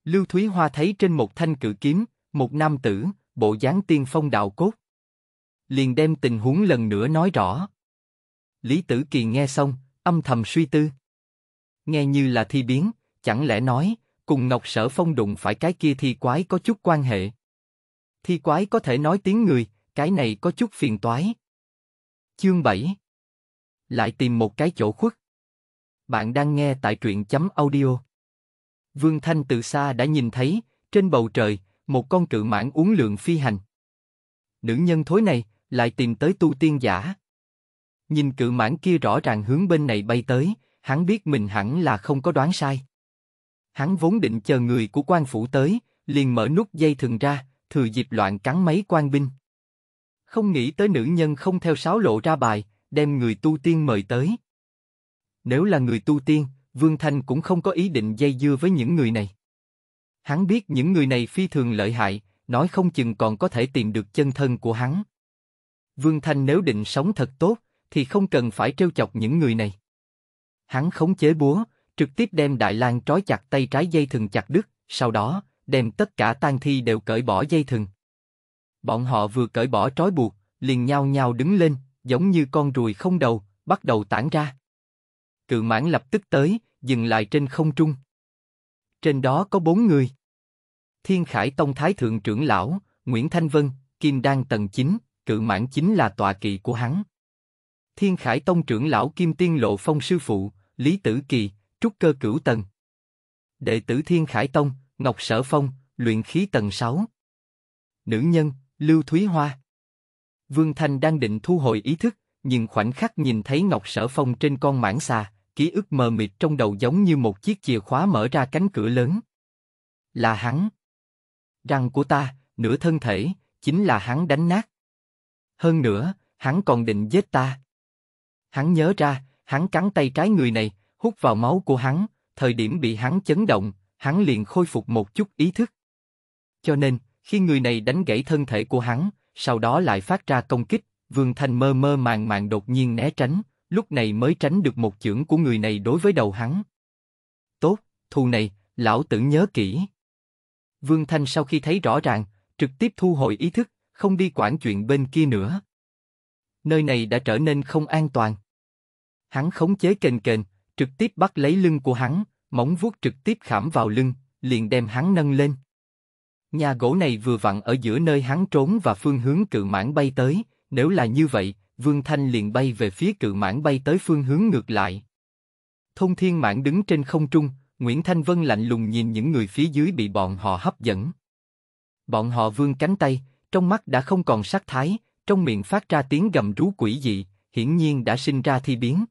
Lưu Thúy Hoa thấy trên một thanh cự kiếm, một nam tử, bộ dáng tiên phong đạo cốt. Liền đem tình huống lần nữa nói rõ. Lý Tử Kỳ nghe xong, âm thầm suy tư. Nghe như là thi biến, chẳng lẽ nói, cùng Ngọc Sở Phong đụng phải cái kia thi quái có chút quan hệ. Thi quái có thể nói tiếng người, cái này có chút phiền toái. Chương 7 Lại tìm một cái chỗ khuất. Bạn đang nghe tại truyện chấm audio. Vương Thanh từ xa đã nhìn thấy, trên bầu trời, một con cự mãn uống lượng phi hành. Nữ nhân thối này, lại tìm tới tu tiên giả. Nhìn cự mãn kia rõ ràng hướng bên này bay tới, hắn biết mình hẳn là không có đoán sai. Hắn vốn định chờ người của quan phủ tới, liền mở nút dây thừng ra, thừa dịp loạn cắn mấy quan binh. Không nghĩ tới nữ nhân không theo sáo lộ ra bài, đem người tu tiên mời tới. Nếu là người tu tiên, Vương Thanh cũng không có ý định dây dưa với những người này. Hắn biết những người này phi thường lợi hại, nói không chừng còn có thể tìm được chân thân của hắn. Vương Thanh nếu định sống thật tốt, thì không cần phải trêu chọc những người này. Hắn khống chế búa, trực tiếp đem Đại lang trói chặt tay trái dây thừng chặt đứt, sau đó, đem tất cả tang thi đều cởi bỏ dây thừng. Bọn họ vừa cởi bỏ trói buộc, liền nhau nhao đứng lên, giống như con ruồi không đầu, bắt đầu tản ra. Cự mãn lập tức tới, dừng lại trên không trung. Trên đó có bốn người. Thiên Khải Tông Thái Thượng trưởng lão, Nguyễn Thanh Vân, Kim Đan Tần Chính, cự mãn chính là tòa kỵ của hắn. Thiên Khải Tông trưởng lão Kim Tiên Lộ Phong sư phụ, Lý Tử Kỳ, trúc cơ cửu tầng. Đệ tử Thiên Khải Tông, Ngọc Sở Phong, luyện khí tầng 6. Nữ nhân, Lưu Thúy Hoa. Vương Thanh đang định thu hồi ý thức, nhưng khoảnh khắc nhìn thấy Ngọc Sở Phong trên con mãng xà, ký ức mờ mịt trong đầu giống như một chiếc chìa khóa mở ra cánh cửa lớn. Là hắn. Răng của ta, nửa thân thể, chính là hắn đánh nát. Hơn nữa, hắn còn định giết ta. Hắn nhớ ra, hắn cắn tay trái người này, hút vào máu của hắn, thời điểm bị hắn chấn động, hắn liền khôi phục một chút ý thức. Cho nên, khi người này đánh gãy thân thể của hắn, sau đó lại phát ra công kích, Vương thanh mơ mơ màng màng đột nhiên né tránh, lúc này mới tránh được một chưởng của người này đối với đầu hắn. Tốt, thù này, lão tử nhớ kỹ. Vương Thanh sau khi thấy rõ ràng, trực tiếp thu hồi ý thức, không đi quản chuyện bên kia nữa. Nơi này đã trở nên không an toàn. Hắn khống chế kền kền, trực tiếp bắt lấy lưng của hắn, móng vuốt trực tiếp khảm vào lưng, liền đem hắn nâng lên. Nhà gỗ này vừa vặn ở giữa nơi hắn trốn và phương hướng cự mãn bay tới, nếu là như vậy, Vương Thanh liền bay về phía cự mãn bay tới phương hướng ngược lại. Thông Thiên Mãn đứng trên không trung, Nguyễn Thanh Vân lạnh lùng nhìn những người phía dưới bị bọn họ hấp dẫn. Bọn họ vươn cánh tay, trong mắt đã không còn sắc thái, trong miệng phát ra tiếng gầm rú quỷ dị, hiển nhiên đã sinh ra thi biến.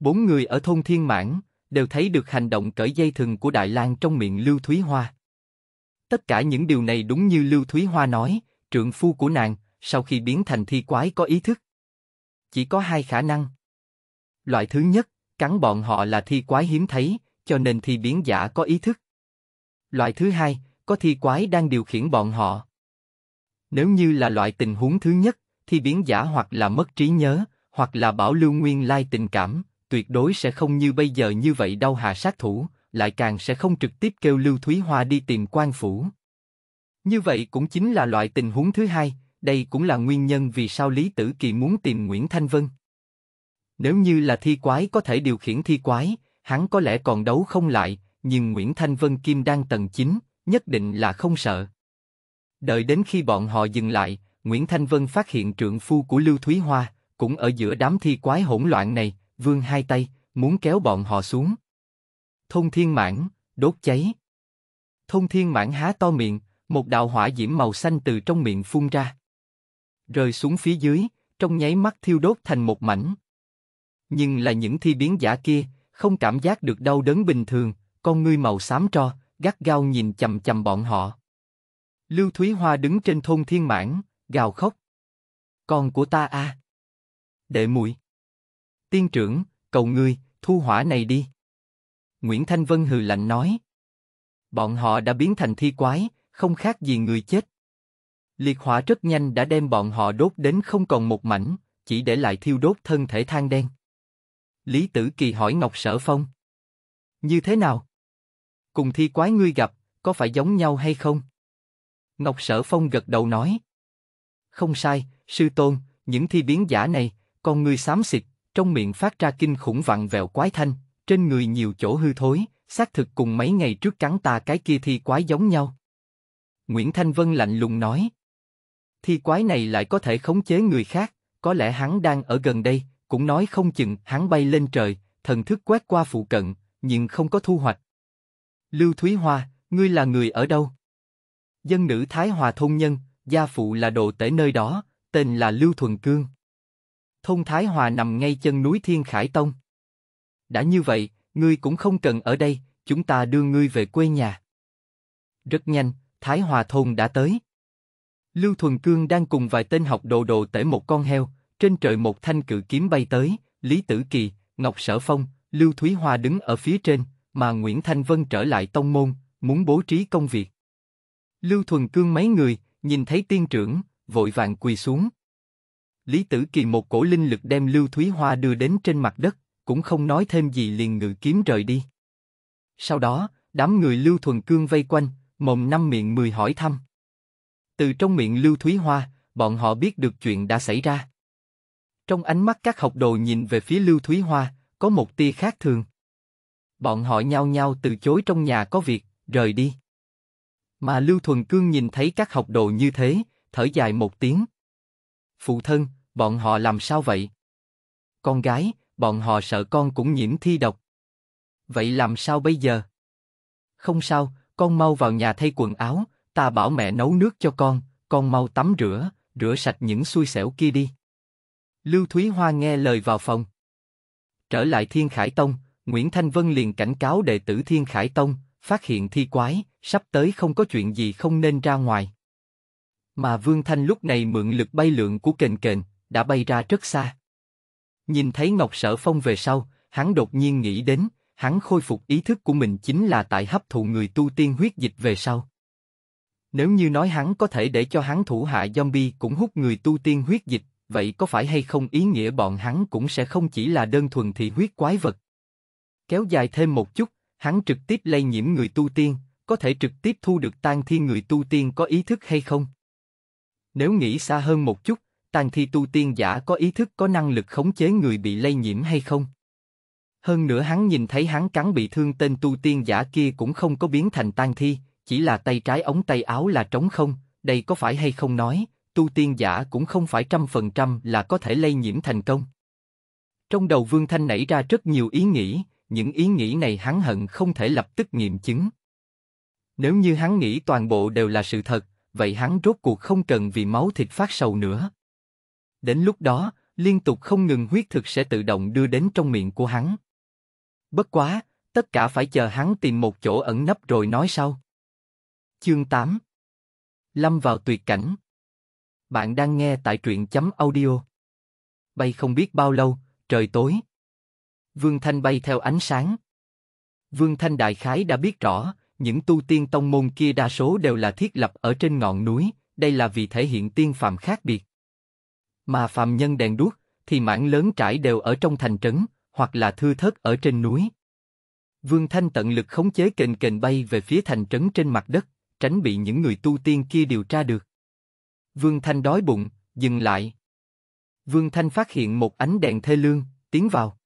Bốn người ở thôn Thiên Mãn đều thấy được hành động cởi dây thừng của Đại Lang trong miệng Lưu Thúy Hoa. Tất cả những điều này đúng như Lưu Thúy Hoa nói, trượng phu của nàng, sau khi biến thành thi quái có ý thức. Chỉ có hai khả năng. Loại thứ nhất, cắn bọn họ là thi quái hiếm thấy, cho nên thi biến giả có ý thức. Loại thứ hai, có thi quái đang điều khiển bọn họ. Nếu như là loại tình huống thứ nhất, thi biến giả hoặc là mất trí nhớ, hoặc là bảo lưu nguyên lai tình cảm, tuyệt đối sẽ không như bây giờ như vậy đau hạ sát thủ, lại càng sẽ không trực tiếp kêu Lưu Thúy Hoa đi tìm quan phủ. Như vậy cũng chính là loại tình huống thứ hai, đây cũng là nguyên nhân vì sao Lý Tử Kỳ muốn tìm Nguyễn Thanh Vân. Nếu như là thi quái có thể điều khiển thi quái, hắn có lẽ còn đấu không lại, nhưng Nguyễn Thanh Vân Kim đang tầng 9, nhất định là không sợ. Đợi đến khi bọn họ dừng lại, Nguyễn Thanh Vân phát hiện trượng phu của Lưu Thúy Hoa, cũng ở giữa đám thi quái hỗn loạn này, vương hai tay, muốn kéo bọn họ xuống. Thông thiên mãn, đốt cháy. Thông thiên mãn há to miệng, một đạo hỏa diễm màu xanh từ trong miệng phun ra. Rơi xuống phía dưới, trong nháy mắt thiêu đốt thành một mảnh. Nhưng là những thi biến giả kia, không cảm giác được đau đớn bình thường, con ngươi màu xám tro, gắt gao nhìn chầm chầm bọn họ. Lưu Thúy Hoa đứng trên thôn thiên mãn, gào khóc. Con của ta a à? Đệ muội Tiên trưởng, cầu ngươi, thu hỏa này đi. Nguyễn Thanh Vân hừ lạnh nói. Bọn họ đã biến thành thi quái, không khác gì người chết. Liệt hỏa rất nhanh đã đem bọn họ đốt đến không còn một mảnh, chỉ để lại thiêu đốt thân thể than đen. Lý Tử Kỳ hỏi Ngọc Sở Phong. Như thế nào? Cùng thi quái ngươi gặp, có phải giống nhau hay không? Ngọc Sở Phong gật đầu nói. Không sai, sư tôn, những thi biến giả này, con ngươi xám xịt, trong miệng phát ra kinh khủng vặn vẹo quái thanh, trên người nhiều chỗ hư thối, xác thực cùng mấy ngày trước cắn ta cái kia thi quái giống nhau. Nguyễn Thanh Vân lạnh lùng nói. Thi quái này lại có thể khống chế người khác, có lẽ hắn đang ở gần đây, cũng nói không chừng hắn bay lên trời, thần thức quét qua phụ cận, nhưng không có thu hoạch. Lưu Thúy Hoa, ngươi là người ở đâu? Dân nữ Thái Hòa thôn nhân, gia phụ là đồ tể nơi đó, tên là Lưu Thuần Cương thôn Thái Hòa nằm ngay chân núi Thiên Khải Tông. Đã như vậy, ngươi cũng không cần ở đây, chúng ta đưa ngươi về quê nhà. Rất nhanh, Thái Hòa thôn đã tới. Lưu Thuần Cương đang cùng vài tên học đồ đồ tể một con heo, trên trời một thanh cự kiếm bay tới, Lý Tử Kỳ, Ngọc Sở Phong, Lưu Thúy Hoa đứng ở phía trên, mà Nguyễn Thanh Vân trở lại tông môn, muốn bố trí công việc. Lưu Thuần Cương mấy người, nhìn thấy tiên trưởng, vội vàng quỳ xuống. Lý Tử Kỳ một cổ linh lực đem Lưu Thúy Hoa đưa đến trên mặt đất, cũng không nói thêm gì liền ngự kiếm rời đi. Sau đó, đám người Lưu Thuần Cương vây quanh, mồm năm miệng mười hỏi thăm. Từ trong miệng Lưu Thúy Hoa, bọn họ biết được chuyện đã xảy ra. Trong ánh mắt các học đồ nhìn về phía Lưu Thúy Hoa, có một tia khác thường. Bọn họ nhao nhao từ chối trong nhà có việc, rời đi. Mà Lưu Thuần Cương nhìn thấy các học đồ như thế, thở dài một tiếng. Phụ thân, bọn họ làm sao vậy? Con gái, bọn họ sợ con cũng nhiễm thi độc. Vậy làm sao bây giờ? Không sao, con mau vào nhà thay quần áo, ta bảo mẹ nấu nước cho con, con mau tắm rửa, rửa sạch những xui xẻo kia đi. Lưu Thúy Hoa nghe lời vào phòng. Trở lại Thiên Khải Tông, Nguyễn Thanh Vân liền cảnh cáo đệ tử Thiên Khải Tông, phát hiện thi quái, sắp tới không có chuyện gì không nên ra ngoài. Mà Vương Thanh lúc này mượn lực bay lượng của kền kền, đã bay ra rất xa. Nhìn thấy Ngọc Sở Phong về sau, hắn đột nhiên nghĩ đến, hắn khôi phục ý thức của mình chính là tại hấp thụ người tu tiên huyết dịch về sau. Nếu như nói hắn có thể để cho hắn thủ hạ zombie cũng hút người tu tiên huyết dịch, vậy có phải hay không ý nghĩa bọn hắn cũng sẽ không chỉ là đơn thuần thị huyết quái vật. Kéo dài thêm một chút, hắn trực tiếp lây nhiễm người tu tiên, có thể trực tiếp thu được tan thiên người tu tiên có ý thức hay không? Nếu nghĩ xa hơn một chút, tàn thi tu tiên giả có ý thức có năng lực khống chế người bị lây nhiễm hay không. Hơn nữa hắn nhìn thấy hắn cắn bị thương tên tu tiên giả kia cũng không có biến thành tang thi, chỉ là tay trái ống tay áo là trống không, đây có phải hay không nói, tu tiên giả cũng không phải trăm phần trăm là có thể lây nhiễm thành công. Trong đầu Vương Thanh nảy ra rất nhiều ý nghĩ, những ý nghĩ này hắn hận không thể lập tức nghiệm chứng. Nếu như hắn nghĩ toàn bộ đều là sự thật, vậy hắn rốt cuộc không cần vì máu thịt phát sầu nữa. Đến lúc đó, liên tục không ngừng huyết thực sẽ tự động đưa đến trong miệng của hắn. Bất quá, tất cả phải chờ hắn tìm một chỗ ẩn nấp rồi nói sau. Chương 8 Lâm vào tuyệt cảnh Bạn đang nghe tại truyện chấm audio. Bay không biết bao lâu, trời tối. Vương Thanh bay theo ánh sáng. Vương Thanh đại khái đã biết rõ, những tu tiên tông môn kia đa số đều là thiết lập ở trên ngọn núi, đây là vì thể hiện tiên phàm khác biệt. Mà phàm nhân đèn đuốc, thì mảng lớn trải đều ở trong thành trấn, hoặc là thư thất ở trên núi. Vương Thanh tận lực khống chế kền kền bay về phía thành trấn trên mặt đất, tránh bị những người tu tiên kia điều tra được. Vương Thanh đói bụng, dừng lại. Vương Thanh phát hiện một ánh đèn thê lương, tiến vào.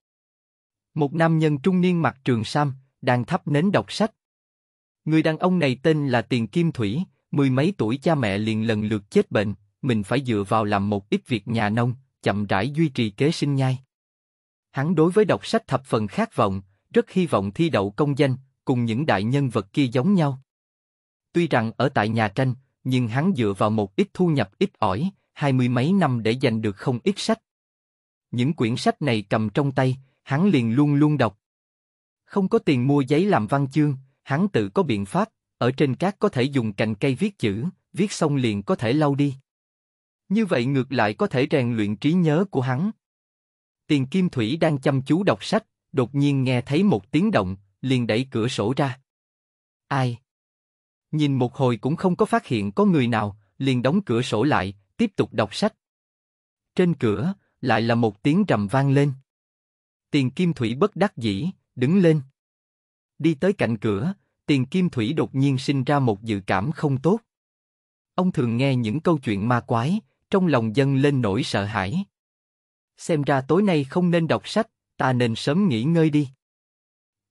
Một nam nhân trung niên mặc trường sam, đang thắp nến đọc sách. Người đàn ông này tên là Tiền Kim Thủy, mười mấy tuổi cha mẹ liền lần lượt chết bệnh, mình phải dựa vào làm một ít việc nhà nông, chậm rãi duy trì kế sinh nhai. Hắn đối với đọc sách thập phần khát vọng, rất hy vọng thi đậu công danh, cùng những đại nhân vật kia giống nhau. Tuy rằng ở tại nhà tranh, nhưng hắn dựa vào một ít thu nhập ít ỏi, hai mươi mấy năm để giành được không ít sách. Những quyển sách này cầm trong tay, hắn liền luôn luôn đọc. Không có tiền mua giấy làm văn chương, hắn tự có biện pháp, ở trên cát có thể dùng cành cây viết chữ, viết xong liền có thể lau đi. Như vậy ngược lại có thể rèn luyện trí nhớ của hắn. Tiền Kim Thủy đang chăm chú đọc sách, đột nhiên nghe thấy một tiếng động, liền đẩy cửa sổ ra. Ai? Nhìn một hồi cũng không có phát hiện có người nào, liền đóng cửa sổ lại, tiếp tục đọc sách. Trên cửa, lại là một tiếng trầm vang lên. Tiền Kim Thủy bất đắc dĩ, đứng lên. Đi tới cạnh cửa, Tiền Kim Thủy đột nhiên sinh ra một dự cảm không tốt. Ông thường nghe những câu chuyện ma quái, trong lòng dân lên nỗi sợ hãi. Xem ra tối nay không nên đọc sách, ta nên sớm nghỉ ngơi đi.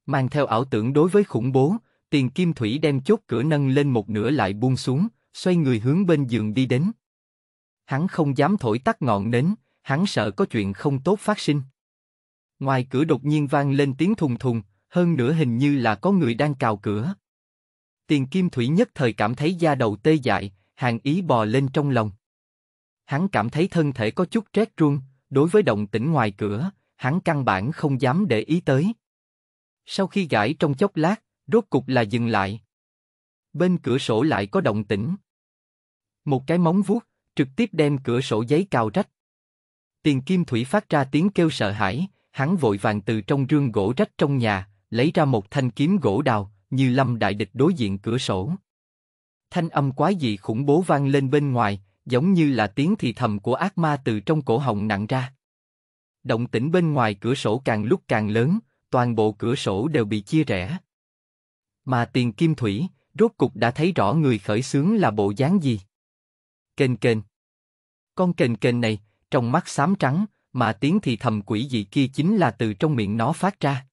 Mang theo ảo tưởng đối với khủng bố, tiền kim thủy đem chốt cửa nâng lên một nửa lại buông xuống, xoay người hướng bên giường đi đến. Hắn không dám thổi tắt ngọn nến, hắn sợ có chuyện không tốt phát sinh. Ngoài cửa đột nhiên vang lên tiếng thùng thùng, hơn nữa hình như là có người đang cào cửa. Tiền Kim Thủy nhất thời cảm thấy da đầu tê dại, hàng ý bò lên trong lòng hắn cảm thấy thân thể có chút rét run, đối với động tĩnh ngoài cửa, hắn căn bản không dám để ý tới. Sau khi gãi trong chốc lát, rốt cục là dừng lại. Bên cửa sổ lại có động tĩnh. Một cái móng vuốt trực tiếp đem cửa sổ giấy cào rách. Tiền Kim Thủy phát ra tiếng kêu sợ hãi, hắn vội vàng từ trong rương gỗ rách trong nhà lấy ra một thanh kiếm gỗ đào, như lâm đại địch đối diện cửa sổ. Thanh âm quái dị khủng bố vang lên bên ngoài, giống như là tiếng thì thầm của ác ma từ trong cổ họng nặng ra. Động tĩnh bên ngoài cửa sổ càng lúc càng lớn, toàn bộ cửa sổ đều bị chia rẽ. Mà tiền kim thủy, rốt cục đã thấy rõ người khởi xướng là bộ dáng gì. Kênh kênh. Con kênh kênh này, trong mắt xám trắng, mà tiếng thì thầm quỷ dị kia chính là từ trong miệng nó phát ra.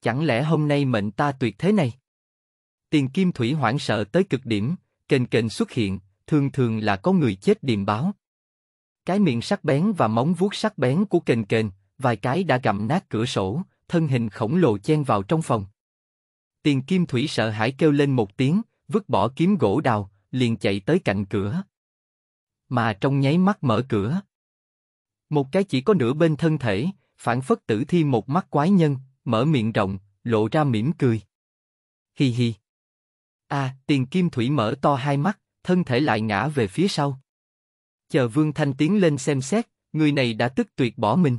Chẳng lẽ hôm nay mệnh ta tuyệt thế này? Tiền kim thủy hoảng sợ tới cực điểm, kênh kênh xuất hiện, thường thường là có người chết điềm báo. Cái miệng sắc bén và móng vuốt sắc bén của kền kền, vài cái đã gặm nát cửa sổ, thân hình khổng lồ chen vào trong phòng. Tiền Kim Thủy sợ hãi kêu lên một tiếng, vứt bỏ kiếm gỗ đào, liền chạy tới cạnh cửa. Mà trong nháy mắt mở cửa. Một cái chỉ có nửa bên thân thể, phản phất tử thi một mắt quái nhân, mở miệng rộng, lộ ra mỉm cười. Hi hi. À, tiền kim thủy mở to hai mắt, thân thể lại ngã về phía sau. Chờ Vương Thanh tiến lên xem xét, người này đã tức tuyệt bỏ mình.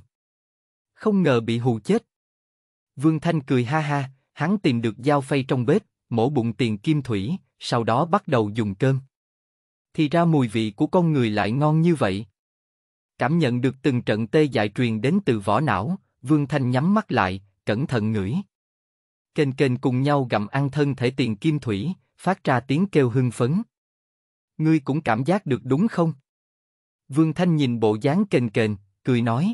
Không ngờ bị hù chết. Vương Thanh cười ha ha, hắn tìm được dao phay trong bếp, mổ bụng tiền kim thủy, sau đó bắt đầu dùng cơm. Thì ra mùi vị của con người lại ngon như vậy. Cảm nhận được từng trận tê dại truyền đến từ vỏ não, Vương Thanh nhắm mắt lại, cẩn thận ngửi. Kênh kênh cùng nhau gặm ăn thân thể tiền kim thủy, phát ra tiếng kêu hưng phấn ngươi cũng cảm giác được đúng không? Vương Thanh nhìn bộ dáng kền kền, cười nói.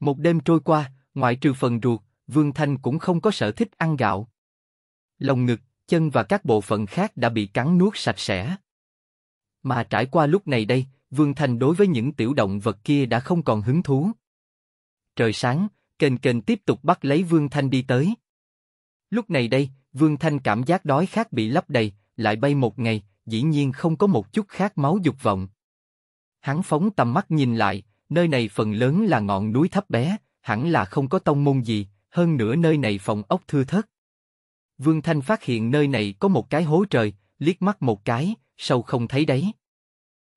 Một đêm trôi qua, ngoại trừ phần ruột, Vương Thanh cũng không có sở thích ăn gạo. Lòng ngực, chân và các bộ phận khác đã bị cắn nuốt sạch sẽ. Mà trải qua lúc này đây, Vương Thanh đối với những tiểu động vật kia đã không còn hứng thú. Trời sáng, kền kền tiếp tục bắt lấy Vương Thanh đi tới. Lúc này đây, Vương Thanh cảm giác đói khát bị lấp đầy, lại bay một ngày, dĩ nhiên không có một chút khác máu dục vọng. Hắn phóng tầm mắt nhìn lại, nơi này phần lớn là ngọn núi thấp bé, hẳn là không có tông môn gì, hơn nữa nơi này phòng ốc thưa thớt. Vương Thanh phát hiện nơi này có một cái hố trời, liếc mắt một cái, sâu không thấy đấy.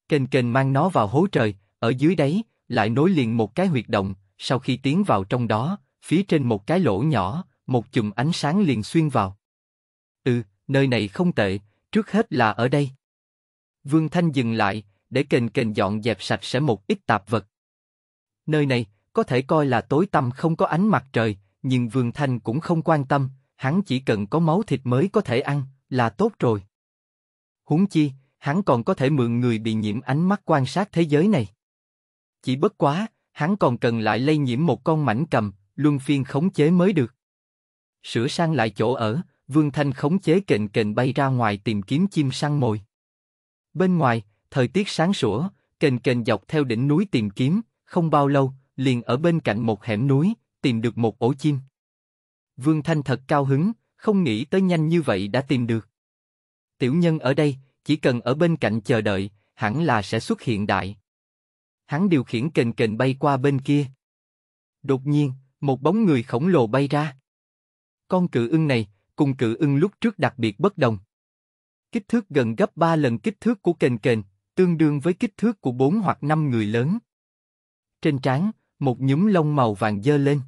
Kền kền mang nó vào hố trời, ở dưới đấy, lại nối liền một cái huyệt động, sau khi tiến vào trong đó, phía trên một cái lỗ nhỏ, một chùm ánh sáng liền xuyên vào. Ừ, nơi này không tệ, trước hết là ở đây. Vương Thanh dừng lại, để kền kền dọn dẹp sạch sẽ một ít tạp vật. Nơi này, có thể coi là tối tăm không có ánh mặt trời, nhưng Vương Thanh cũng không quan tâm, hắn chỉ cần có máu thịt mới có thể ăn, là tốt rồi. Huống chi, hắn còn có thể mượn người bị nhiễm ánh mắt quan sát thế giới này. Chỉ bất quá, hắn còn cần lại lây nhiễm một con mảnh cầm, luân phiên khống chế mới được. Sửa sang lại chỗ ở, Vương Thanh khống chế kệnh kệnh bay ra ngoài tìm kiếm chim săn mồi. Bên ngoài, thời tiết sáng sủa, kền kền dọc theo đỉnh núi tìm kiếm, không bao lâu, liền ở bên cạnh một hẻm núi, tìm được một ổ chim. Vương Thanh thật cao hứng, không nghĩ tới nhanh như vậy đã tìm được. Tiểu nhân ở đây, chỉ cần ở bên cạnh chờ đợi, hẳn là sẽ xuất hiện đại. Hắn điều khiển kền kền bay qua bên kia. Đột nhiên, một bóng người khổng lồ bay ra. Con cự ưng này, cùng cự ưng lúc trước đặc biệt bất đồng. Kích thước gần gấp 3 lần kích thước của kền kền, tương đương với kích thước của 4 hoặc 5 người lớn. Trên trán, một nhúm lông màu vàng dơ lên.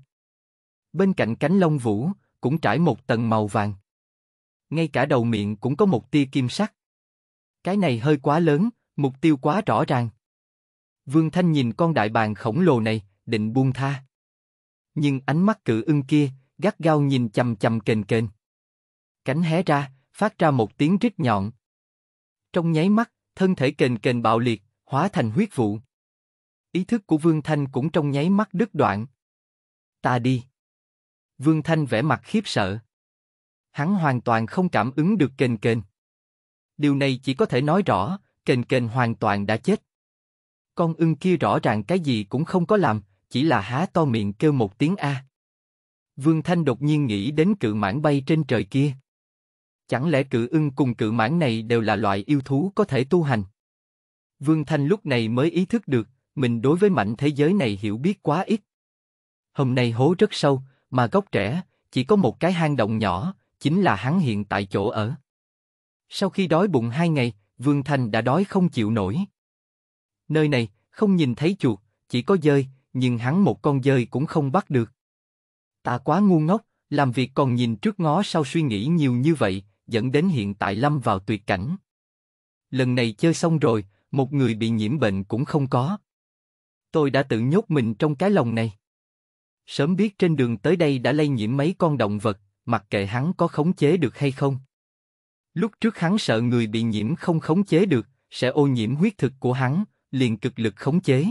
Bên cạnh cánh lông vũ, cũng trải một tầng màu vàng. Ngay cả đầu miệng cũng có một tia kim sắc. Cái này hơi quá lớn, mục tiêu quá rõ ràng. Vương Thanh nhìn con đại bàng khổng lồ này, định buông tha. Nhưng ánh mắt cự ưng kia, gắt gao nhìn chầm chầm kền kền cánh hé ra, phát ra một tiếng rít nhọn. Trong nháy mắt, thân thể kền kền bạo liệt, hóa thành huyết vụ. Ý thức của Vương Thanh cũng trong nháy mắt đứt đoạn. Ta đi. Vương Thanh vẻ mặt khiếp sợ. Hắn hoàn toàn không cảm ứng được kền kền. Điều này chỉ có thể nói rõ, kền kền hoàn toàn đã chết. Con ưng kia rõ ràng cái gì cũng không có làm, chỉ là há to miệng kêu một tiếng A. Vương Thanh đột nhiên nghĩ đến cự mãn bay trên trời kia. Chẳng lẽ cự ưng cùng cự mãn này đều là loại yêu thú có thể tu hành? Vương Thanh lúc này mới ý thức được, mình đối với mạnh thế giới này hiểu biết quá ít. Hôm nay hố rất sâu, mà gốc trẻ, chỉ có một cái hang động nhỏ, chính là hắn hiện tại chỗ ở. Sau khi đói bụng hai ngày, Vương Thanh đã đói không chịu nổi. Nơi này, không nhìn thấy chuột, chỉ có dơi, nhưng hắn một con dơi cũng không bắt được. Ta quá ngu ngốc, làm việc còn nhìn trước ngó sau suy nghĩ nhiều như vậy, dẫn đến hiện tại lâm vào tuyệt cảnh. Lần này chơi xong rồi, một người bị nhiễm bệnh cũng không có. Tôi đã tự nhốt mình trong cái lồng này. Sớm biết trên đường tới đây đã lây nhiễm mấy con động vật, mặc kệ hắn có khống chế được hay không. Lúc trước hắn sợ người bị nhiễm không khống chế được, sẽ ô nhiễm huyết thực của hắn, liền cực lực khống chế.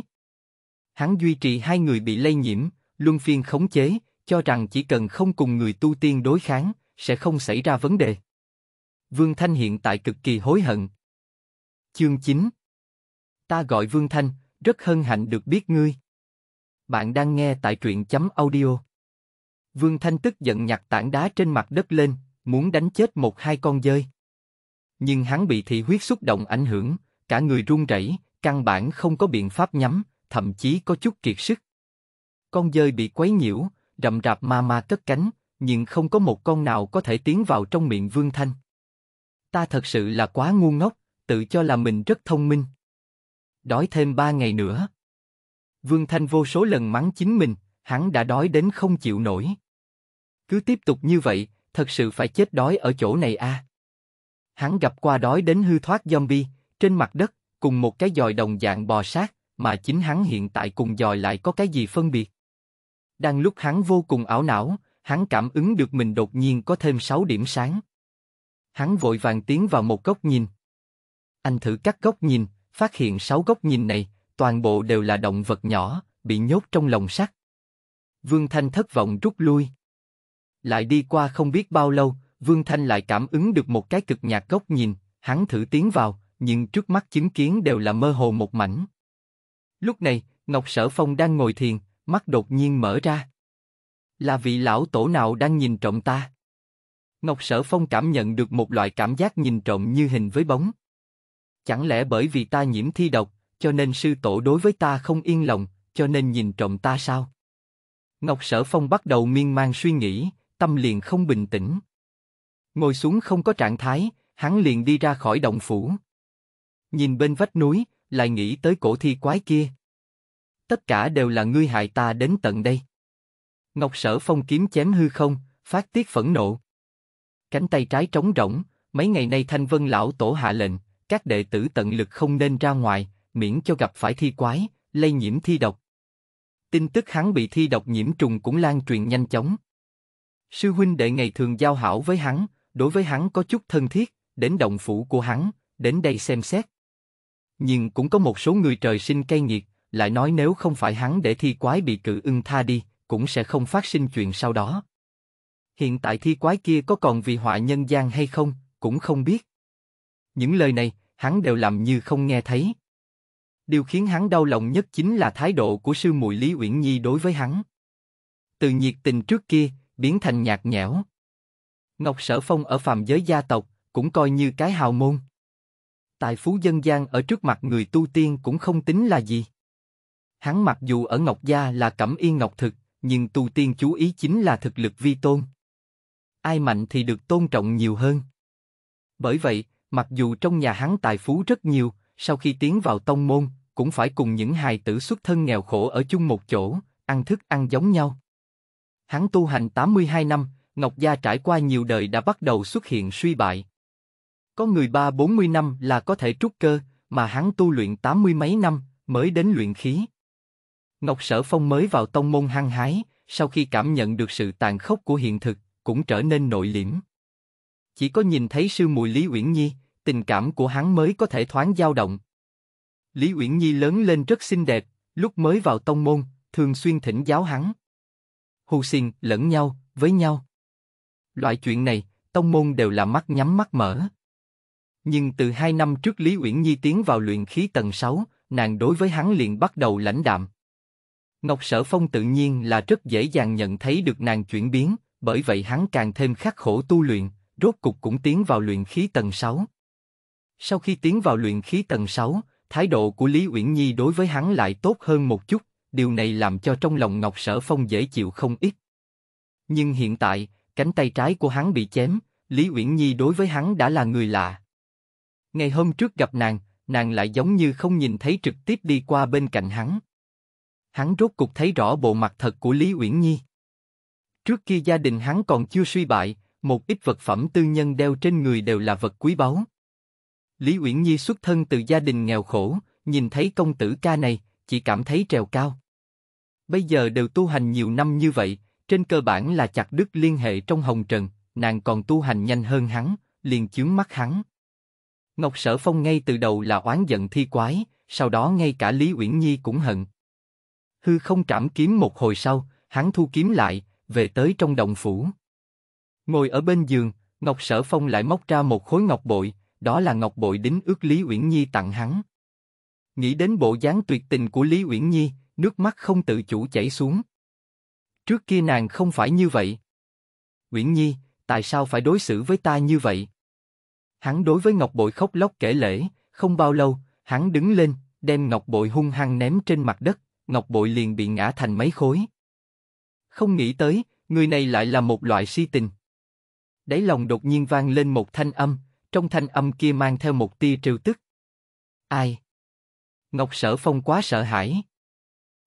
Hắn duy trì hai người bị lây nhiễm, luân phiên khống chế, cho rằng chỉ cần không cùng người tu tiên đối kháng, sẽ không xảy ra vấn đề. Vương Thanh hiện tại cực kỳ hối hận. Chương 9 Ta gọi Vương Thanh, rất hân hạnh được biết ngươi. Bạn đang nghe tại truyện chấm audio. Vương Thanh tức giận nhặt tảng đá trên mặt đất lên, muốn đánh chết một hai con dơi. Nhưng hắn bị thị huyết xúc động ảnh hưởng, cả người run rẩy, căn bản không có biện pháp nhắm, thậm chí có chút kiệt sức. Con dơi bị quấy nhiễu, rậm rạp ma ma cất cánh, nhưng không có một con nào có thể tiến vào trong miệng Vương Thanh ta thật sự là quá ngu ngốc, tự cho là mình rất thông minh. Đói thêm ba ngày nữa. Vương Thanh vô số lần mắng chính mình, hắn đã đói đến không chịu nổi. Cứ tiếp tục như vậy, thật sự phải chết đói ở chỗ này a. À. Hắn gặp qua đói đến hư thoát zombie, trên mặt đất, cùng một cái giòi đồng dạng bò sát, mà chính hắn hiện tại cùng giòi lại có cái gì phân biệt. Đang lúc hắn vô cùng ảo não, hắn cảm ứng được mình đột nhiên có thêm 6 điểm sáng hắn vội vàng tiến vào một góc nhìn. Anh thử cắt góc nhìn, phát hiện sáu góc nhìn này, toàn bộ đều là động vật nhỏ, bị nhốt trong lồng sắt. Vương Thanh thất vọng rút lui. Lại đi qua không biết bao lâu, Vương Thanh lại cảm ứng được một cái cực nhạt góc nhìn, hắn thử tiến vào, nhưng trước mắt chứng kiến đều là mơ hồ một mảnh. Lúc này, Ngọc Sở Phong đang ngồi thiền, mắt đột nhiên mở ra. Là vị lão tổ nào đang nhìn trộm ta? Ngọc Sở Phong cảm nhận được một loại cảm giác nhìn trộm như hình với bóng. Chẳng lẽ bởi vì ta nhiễm thi độc, cho nên sư tổ đối với ta không yên lòng, cho nên nhìn trộm ta sao? Ngọc Sở Phong bắt đầu miên man suy nghĩ, tâm liền không bình tĩnh. Ngồi xuống không có trạng thái, hắn liền đi ra khỏi động phủ. Nhìn bên vách núi, lại nghĩ tới cổ thi quái kia. Tất cả đều là ngươi hại ta đến tận đây. Ngọc Sở Phong kiếm chém hư không, phát tiết phẫn nộ. Cánh tay trái trống rỗng, mấy ngày nay Thanh Vân lão tổ hạ lệnh, các đệ tử tận lực không nên ra ngoài, miễn cho gặp phải thi quái, lây nhiễm thi độc. Tin tức hắn bị thi độc nhiễm trùng cũng lan truyền nhanh chóng. Sư huynh đệ ngày thường giao hảo với hắn, đối với hắn có chút thân thiết, đến động phủ của hắn, đến đây xem xét. Nhưng cũng có một số người trời sinh cay nghiệt, lại nói nếu không phải hắn để thi quái bị cự ưng tha đi, cũng sẽ không phát sinh chuyện sau đó. Hiện tại thi quái kia có còn vì họa nhân gian hay không, cũng không biết. Những lời này, hắn đều làm như không nghe thấy. Điều khiến hắn đau lòng nhất chính là thái độ của sư muội Lý Uyển Nhi đối với hắn. Từ nhiệt tình trước kia, biến thành nhạt nhẽo. Ngọc Sở Phong ở phàm giới gia tộc, cũng coi như cái hào môn. Tài phú dân gian ở trước mặt người tu tiên cũng không tính là gì. Hắn mặc dù ở Ngọc Gia là cẩm yên Ngọc Thực, nhưng tu tiên chú ý chính là thực lực vi tôn ai mạnh thì được tôn trọng nhiều hơn. Bởi vậy, mặc dù trong nhà hắn tài phú rất nhiều, sau khi tiến vào tông môn, cũng phải cùng những hài tử xuất thân nghèo khổ ở chung một chỗ, ăn thức ăn giống nhau. Hắn tu hành 82 năm, Ngọc Gia trải qua nhiều đời đã bắt đầu xuất hiện suy bại. Có người ba 40 năm là có thể trúc cơ, mà hắn tu luyện 80 mấy năm mới đến luyện khí. Ngọc Sở Phong mới vào tông môn hăng hái, sau khi cảm nhận được sự tàn khốc của hiện thực, cũng trở nên nội liễm. Chỉ có nhìn thấy sư mùi Lý Uyển Nhi, tình cảm của hắn mới có thể thoáng dao động. Lý Uyển Nhi lớn lên rất xinh đẹp, lúc mới vào tông môn, thường xuyên thỉnh giáo hắn. Hù xin lẫn nhau, với nhau. Loại chuyện này, tông môn đều là mắt nhắm mắt mở. Nhưng từ hai năm trước Lý Uyển Nhi tiến vào luyện khí tầng 6, nàng đối với hắn liền bắt đầu lãnh đạm. Ngọc Sở Phong tự nhiên là rất dễ dàng nhận thấy được nàng chuyển biến, bởi vậy hắn càng thêm khắc khổ tu luyện, rốt cục cũng tiến vào luyện khí tầng 6. Sau khi tiến vào luyện khí tầng 6, thái độ của Lý Uyển Nhi đối với hắn lại tốt hơn một chút, điều này làm cho trong lòng Ngọc Sở Phong dễ chịu không ít. Nhưng hiện tại, cánh tay trái của hắn bị chém, Lý Uyển Nhi đối với hắn đã là người lạ. Ngày hôm trước gặp nàng, nàng lại giống như không nhìn thấy trực tiếp đi qua bên cạnh hắn. Hắn rốt cục thấy rõ bộ mặt thật của Lý Uyển Nhi. Trước kia gia đình hắn còn chưa suy bại, một ít vật phẩm tư nhân đeo trên người đều là vật quý báu. Lý Uyển Nhi xuất thân từ gia đình nghèo khổ, nhìn thấy công tử ca này, chỉ cảm thấy trèo cao. Bây giờ đều tu hành nhiều năm như vậy, trên cơ bản là chặt đứt liên hệ trong hồng trần, nàng còn tu hành nhanh hơn hắn, liền chướng mắt hắn. Ngọc Sở Phong ngay từ đầu là oán giận thi quái, sau đó ngay cả Lý Uyển Nhi cũng hận. Hư không trảm kiếm một hồi sau, hắn thu kiếm lại, về tới trong đồng phủ. Ngồi ở bên giường, Ngọc Sở Phong lại móc ra một khối ngọc bội, đó là ngọc bội đính ước Lý Uyển Nhi tặng hắn. Nghĩ đến bộ dáng tuyệt tình của Lý Uyển Nhi, nước mắt không tự chủ chảy xuống. Trước kia nàng không phải như vậy. Uyển Nhi, tại sao phải đối xử với ta như vậy? Hắn đối với ngọc bội khóc lóc kể lễ, không bao lâu, hắn đứng lên, đem ngọc bội hung hăng ném trên mặt đất, ngọc bội liền bị ngã thành mấy khối không nghĩ tới, người này lại là một loại si tình. Đáy lòng đột nhiên vang lên một thanh âm, trong thanh âm kia mang theo một tia trêu tức. Ai? Ngọc Sở Phong quá sợ hãi.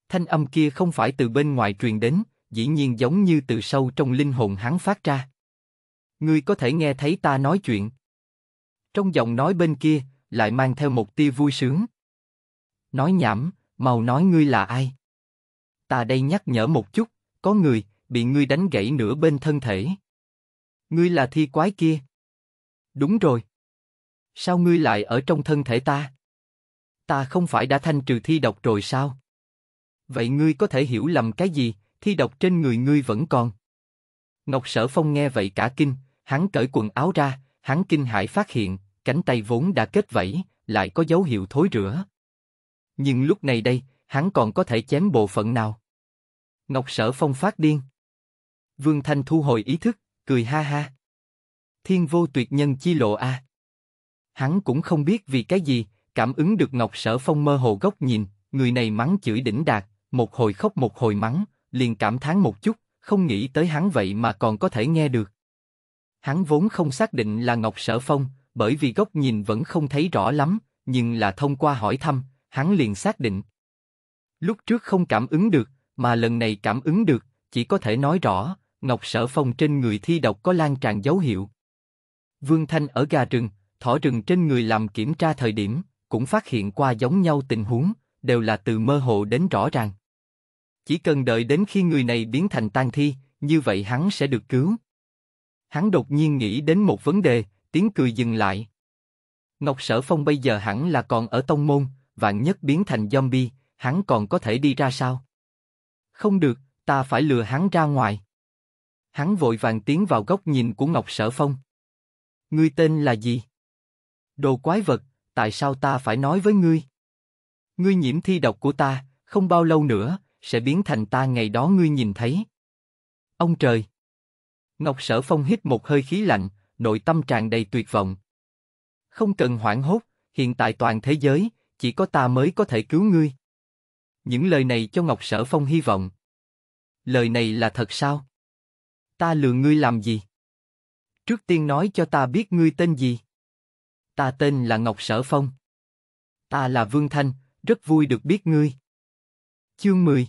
Thanh âm kia không phải từ bên ngoài truyền đến, dĩ nhiên giống như từ sâu trong linh hồn hắn phát ra. Ngươi có thể nghe thấy ta nói chuyện. Trong giọng nói bên kia, lại mang theo một tia vui sướng. Nói nhảm, màu nói ngươi là ai? Ta đây nhắc nhở một chút có người bị ngươi đánh gãy nửa bên thân thể. Ngươi là thi quái kia. Đúng rồi. Sao ngươi lại ở trong thân thể ta? Ta không phải đã thanh trừ thi độc rồi sao? Vậy ngươi có thể hiểu lầm cái gì, thi độc trên người ngươi vẫn còn. Ngọc Sở Phong nghe vậy cả kinh, hắn cởi quần áo ra, hắn kinh hãi phát hiện, cánh tay vốn đã kết vẫy, lại có dấu hiệu thối rữa. Nhưng lúc này đây, hắn còn có thể chém bộ phận nào? Ngọc Sở Phong phát điên. Vương Thanh thu hồi ý thức, cười ha ha. Thiên vô tuyệt nhân chi lộ a. À. Hắn cũng không biết vì cái gì, cảm ứng được Ngọc Sở Phong mơ hồ góc nhìn, người này mắng chửi đỉnh đạt, một hồi khóc một hồi mắng, liền cảm thán một chút, không nghĩ tới hắn vậy mà còn có thể nghe được. Hắn vốn không xác định là Ngọc Sở Phong, bởi vì góc nhìn vẫn không thấy rõ lắm, nhưng là thông qua hỏi thăm, hắn liền xác định. Lúc trước không cảm ứng được, mà lần này cảm ứng được, chỉ có thể nói rõ, Ngọc Sở Phong trên người thi độc có lan tràn dấu hiệu. Vương Thanh ở gà rừng, thỏ rừng trên người làm kiểm tra thời điểm, cũng phát hiện qua giống nhau tình huống, đều là từ mơ hồ đến rõ ràng. Chỉ cần đợi đến khi người này biến thành tan thi, như vậy hắn sẽ được cứu. Hắn đột nhiên nghĩ đến một vấn đề, tiếng cười dừng lại. Ngọc Sở Phong bây giờ hẳn là còn ở tông môn, vạn nhất biến thành zombie, hắn còn có thể đi ra sao? Không được, ta phải lừa hắn ra ngoài. Hắn vội vàng tiến vào góc nhìn của Ngọc Sở Phong. Ngươi tên là gì? Đồ quái vật, tại sao ta phải nói với ngươi? Ngươi nhiễm thi độc của ta, không bao lâu nữa, sẽ biến thành ta ngày đó ngươi nhìn thấy. Ông trời! Ngọc Sở Phong hít một hơi khí lạnh, nội tâm tràn đầy tuyệt vọng. Không cần hoảng hốt, hiện tại toàn thế giới, chỉ có ta mới có thể cứu ngươi. Những lời này cho Ngọc Sở Phong hy vọng. Lời này là thật sao? Ta lừa ngươi làm gì? Trước tiên nói cho ta biết ngươi tên gì. Ta tên là Ngọc Sở Phong. Ta là Vương Thanh, rất vui được biết ngươi. Chương 10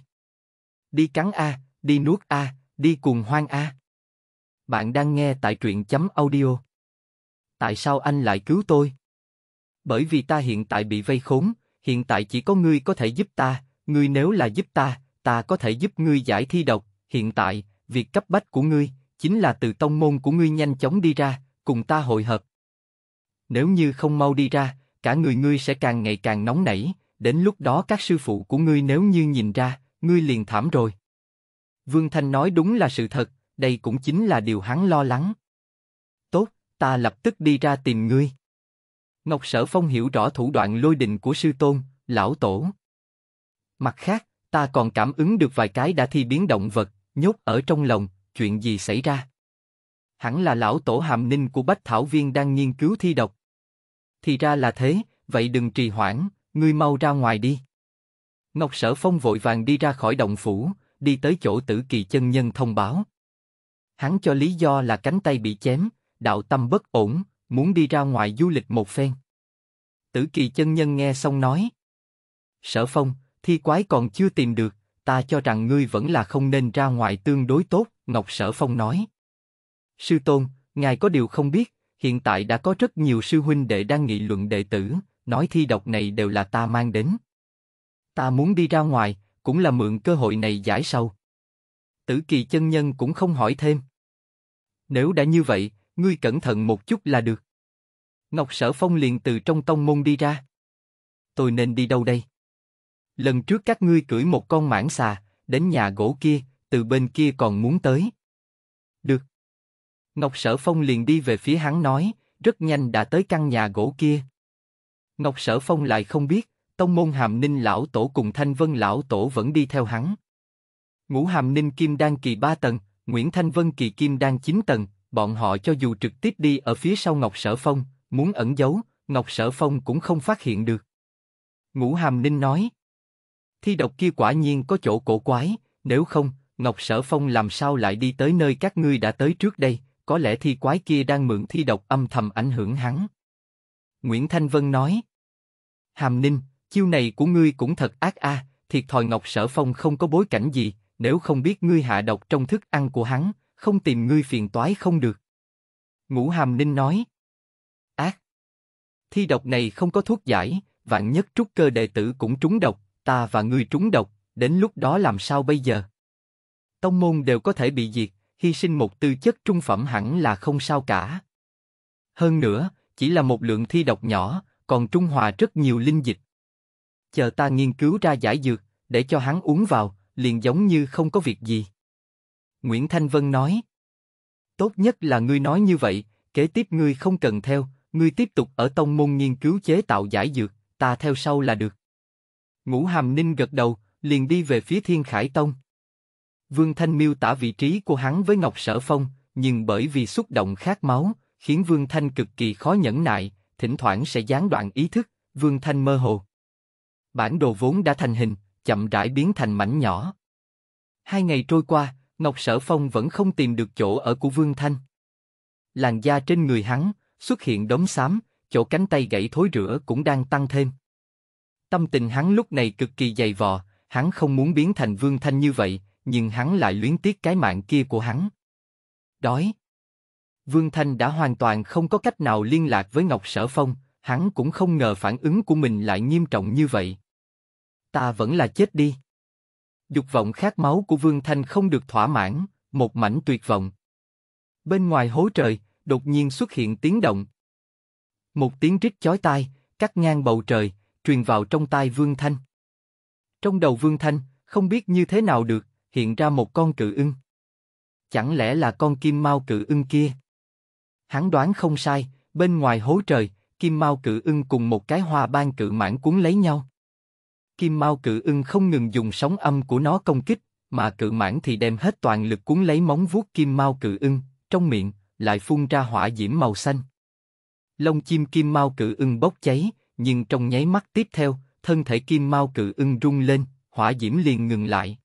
Đi cắn A, đi nuốt A, đi cùng hoang A. Bạn đang nghe tại truyện chấm audio. Tại sao anh lại cứu tôi? Bởi vì ta hiện tại bị vây khốn, hiện tại chỉ có ngươi có thể giúp ta, Ngươi nếu là giúp ta, ta có thể giúp ngươi giải thi độc. Hiện tại, việc cấp bách của ngươi chính là từ tông môn của ngươi nhanh chóng đi ra, cùng ta hội hợp. Nếu như không mau đi ra, cả người ngươi sẽ càng ngày càng nóng nảy. Đến lúc đó các sư phụ của ngươi nếu như nhìn ra, ngươi liền thảm rồi. Vương Thanh nói đúng là sự thật, đây cũng chính là điều hắn lo lắng. Tốt, ta lập tức đi ra tìm ngươi. Ngọc Sở Phong hiểu rõ thủ đoạn lôi đình của sư tôn, lão tổ. Mặt khác, ta còn cảm ứng được vài cái đã thi biến động vật, nhốt ở trong lòng, chuyện gì xảy ra? Hẳn là lão tổ hàm ninh của Bách Thảo Viên đang nghiên cứu thi độc. Thì ra là thế, vậy đừng trì hoãn, ngươi mau ra ngoài đi. Ngọc Sở Phong vội vàng đi ra khỏi động phủ, đi tới chỗ tử kỳ chân nhân thông báo. Hắn cho lý do là cánh tay bị chém, đạo tâm bất ổn, muốn đi ra ngoài du lịch một phen. Tử kỳ chân nhân nghe xong nói. Sở Phong, thi quái còn chưa tìm được, ta cho rằng ngươi vẫn là không nên ra ngoài tương đối tốt, Ngọc Sở Phong nói. Sư Tôn, ngài có điều không biết, hiện tại đã có rất nhiều sư huynh đệ đang nghị luận đệ tử, nói thi độc này đều là ta mang đến. Ta muốn đi ra ngoài, cũng là mượn cơ hội này giải sâu. Tử kỳ chân nhân cũng không hỏi thêm. Nếu đã như vậy, ngươi cẩn thận một chút là được. Ngọc Sở Phong liền từ trong tông môn đi ra. Tôi nên đi đâu đây? Lần trước các ngươi cưỡi một con mãng xà, đến nhà gỗ kia, từ bên kia còn muốn tới. Được. Ngọc Sở Phong liền đi về phía hắn nói, rất nhanh đã tới căn nhà gỗ kia. Ngọc Sở Phong lại không biết, tông môn Hàm Ninh lão tổ cùng Thanh Vân lão tổ vẫn đi theo hắn. Ngũ Hàm Ninh Kim Đan kỳ ba tầng, Nguyễn Thanh Vân kỳ Kim Đan chín tầng, bọn họ cho dù trực tiếp đi ở phía sau Ngọc Sở Phong, muốn ẩn giấu, Ngọc Sở Phong cũng không phát hiện được. Ngũ Hàm Ninh nói thi độc kia quả nhiên có chỗ cổ quái, nếu không, Ngọc Sở Phong làm sao lại đi tới nơi các ngươi đã tới trước đây, có lẽ thi quái kia đang mượn thi độc âm thầm ảnh hưởng hắn. Nguyễn Thanh Vân nói, Hàm Ninh, chiêu này của ngươi cũng thật ác a, à, thiệt thòi Ngọc Sở Phong không có bối cảnh gì, nếu không biết ngươi hạ độc trong thức ăn của hắn, không tìm ngươi phiền toái không được. Ngũ Hàm Ninh nói, Ác! Thi độc này không có thuốc giải, vạn nhất trúc cơ đệ tử cũng trúng độc, ta và ngươi trúng độc, đến lúc đó làm sao bây giờ? Tông môn đều có thể bị diệt, hy sinh một tư chất trung phẩm hẳn là không sao cả. Hơn nữa, chỉ là một lượng thi độc nhỏ, còn trung hòa rất nhiều linh dịch. Chờ ta nghiên cứu ra giải dược, để cho hắn uống vào, liền giống như không có việc gì. Nguyễn Thanh Vân nói. Tốt nhất là ngươi nói như vậy, kế tiếp ngươi không cần theo, ngươi tiếp tục ở tông môn nghiên cứu chế tạo giải dược, ta theo sau là được. Ngũ Hàm Ninh gật đầu, liền đi về phía Thiên Khải Tông. Vương Thanh miêu tả vị trí của hắn với Ngọc Sở Phong, nhưng bởi vì xúc động khát máu, khiến Vương Thanh cực kỳ khó nhẫn nại, thỉnh thoảng sẽ gián đoạn ý thức, Vương Thanh mơ hồ. Bản đồ vốn đã thành hình, chậm rãi biến thành mảnh nhỏ. Hai ngày trôi qua, Ngọc Sở Phong vẫn không tìm được chỗ ở của Vương Thanh. Làn da trên người hắn xuất hiện đốm xám, chỗ cánh tay gãy thối rữa cũng đang tăng thêm. Tâm tình hắn lúc này cực kỳ dày vò, hắn không muốn biến thành Vương Thanh như vậy, nhưng hắn lại luyến tiếc cái mạng kia của hắn. Đói. Vương Thanh đã hoàn toàn không có cách nào liên lạc với Ngọc Sở Phong, hắn cũng không ngờ phản ứng của mình lại nghiêm trọng như vậy. Ta vẫn là chết đi. Dục vọng khát máu của Vương Thanh không được thỏa mãn, một mảnh tuyệt vọng. Bên ngoài hố trời, đột nhiên xuất hiện tiếng động. Một tiếng rít chói tai, cắt ngang bầu trời, truyền vào trong tai Vương Thanh. Trong đầu Vương Thanh, không biết như thế nào được, hiện ra một con cự ưng. Chẳng lẽ là con kim mau cự ưng kia? Hắn đoán không sai, bên ngoài hố trời, kim mau cự ưng cùng một cái hoa ban cự mãn cuốn lấy nhau. Kim mau cự ưng không ngừng dùng sóng âm của nó công kích, mà cự mãn thì đem hết toàn lực cuốn lấy móng vuốt kim mau cự ưng, trong miệng lại phun ra hỏa diễm màu xanh. Lông chim kim mau cự ưng bốc cháy, nhưng trong nháy mắt tiếp theo, thân thể kim mao cự ưng rung lên, hỏa diễm liền ngừng lại.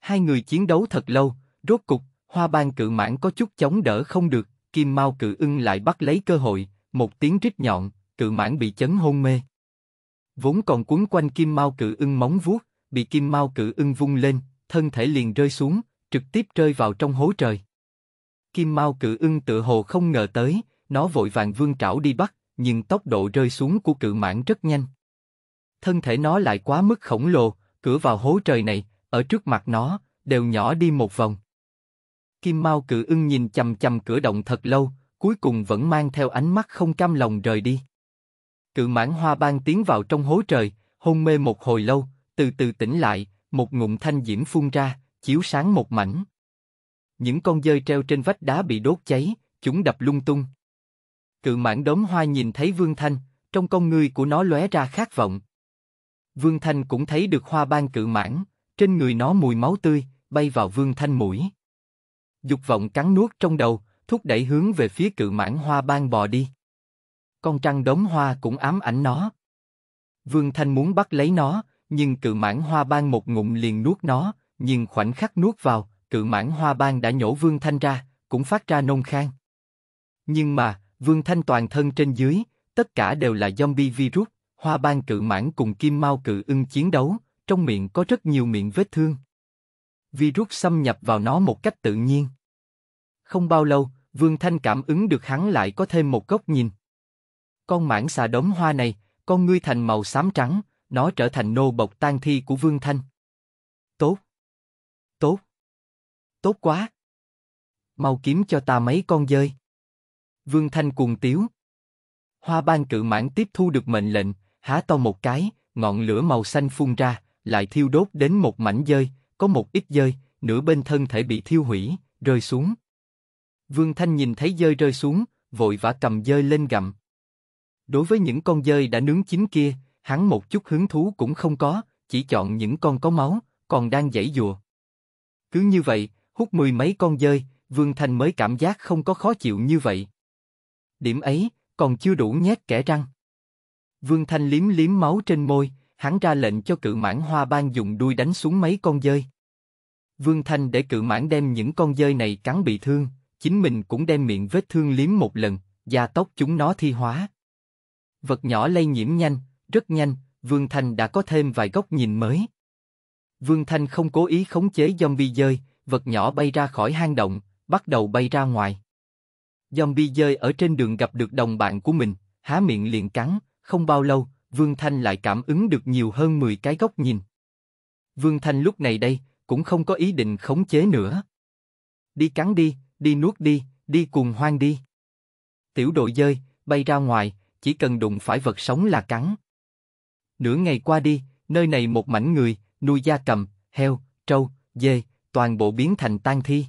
Hai người chiến đấu thật lâu, rốt cục, hoa ban cự mãn có chút chống đỡ không được, kim mao cự ưng lại bắt lấy cơ hội, một tiếng rít nhọn, cự mãn bị chấn hôn mê. Vốn còn cuốn quanh kim mao cự ưng móng vuốt, bị kim mao cự ưng vung lên, thân thể liền rơi xuống, trực tiếp rơi vào trong hố trời. Kim mao cự ưng tự hồ không ngờ tới, nó vội vàng vương trảo đi bắt, nhưng tốc độ rơi xuống của cự mãn rất nhanh. Thân thể nó lại quá mức khổng lồ, cửa vào hố trời này, ở trước mặt nó, đều nhỏ đi một vòng. Kim Mao cự ưng nhìn chầm chầm cửa động thật lâu, cuối cùng vẫn mang theo ánh mắt không cam lòng rời đi. Cự mãn hoa ban tiến vào trong hố trời, hôn mê một hồi lâu, từ từ tỉnh lại, một ngụm thanh diễm phun ra, chiếu sáng một mảnh. Những con dơi treo trên vách đá bị đốt cháy, chúng đập lung tung, Cự mãn đốm hoa nhìn thấy Vương Thanh, trong con người của nó lóe ra khát vọng. Vương Thanh cũng thấy được hoa ban cự mãn, trên người nó mùi máu tươi, bay vào Vương Thanh mũi. Dục vọng cắn nuốt trong đầu, thúc đẩy hướng về phía cự mãn hoa ban bò đi. Con trăng đốm hoa cũng ám ảnh nó. Vương Thanh muốn bắt lấy nó, nhưng cự mãn hoa ban một ngụm liền nuốt nó, nhưng khoảnh khắc nuốt vào, cự mãn hoa ban đã nhổ Vương Thanh ra, cũng phát ra nôn khang. Nhưng mà, Vương Thanh toàn thân trên dưới, tất cả đều là zombie virus, hoa ban cự mãn cùng kim mau cự ưng chiến đấu, trong miệng có rất nhiều miệng vết thương. Virus xâm nhập vào nó một cách tự nhiên. Không bao lâu, Vương Thanh cảm ứng được hắn lại có thêm một góc nhìn. Con mãng xà đống hoa này, con ngươi thành màu xám trắng, nó trở thành nô bộc tan thi của Vương Thanh. Tốt! Tốt! Tốt quá! Mau kiếm cho ta mấy con dơi! Vương Thanh cuồng tiếu. Hoa ban cự mãn tiếp thu được mệnh lệnh, há to một cái, ngọn lửa màu xanh phun ra, lại thiêu đốt đến một mảnh dơi, có một ít dơi, nửa bên thân thể bị thiêu hủy, rơi xuống. Vương Thanh nhìn thấy dơi rơi xuống, vội vã cầm dơi lên gặm. Đối với những con dơi đã nướng chín kia, hắn một chút hứng thú cũng không có, chỉ chọn những con có máu, còn đang dãy dùa. Cứ như vậy, hút mười mấy con dơi, Vương Thanh mới cảm giác không có khó chịu như vậy điểm ấy còn chưa đủ nhét kẻ răng. Vương Thanh liếm liếm máu trên môi, hắn ra lệnh cho cự mãn hoa ban dùng đuôi đánh xuống mấy con dơi. Vương Thanh để cự mãn đem những con dơi này cắn bị thương, chính mình cũng đem miệng vết thương liếm một lần, da tóc chúng nó thi hóa. Vật nhỏ lây nhiễm nhanh, rất nhanh, Vương Thanh đã có thêm vài góc nhìn mới. Vương Thanh không cố ý khống chế zombie dơi, vật nhỏ bay ra khỏi hang động, bắt đầu bay ra ngoài. Zombie rơi ở trên đường gặp được đồng bạn của mình, há miệng liền cắn, không bao lâu, Vương Thanh lại cảm ứng được nhiều hơn 10 cái góc nhìn. Vương Thanh lúc này đây, cũng không có ý định khống chế nữa. Đi cắn đi, đi nuốt đi, đi cùng hoang đi. Tiểu đội rơi bay ra ngoài, chỉ cần đụng phải vật sống là cắn. Nửa ngày qua đi, nơi này một mảnh người, nuôi da cầm, heo, trâu, dê, toàn bộ biến thành tan thi.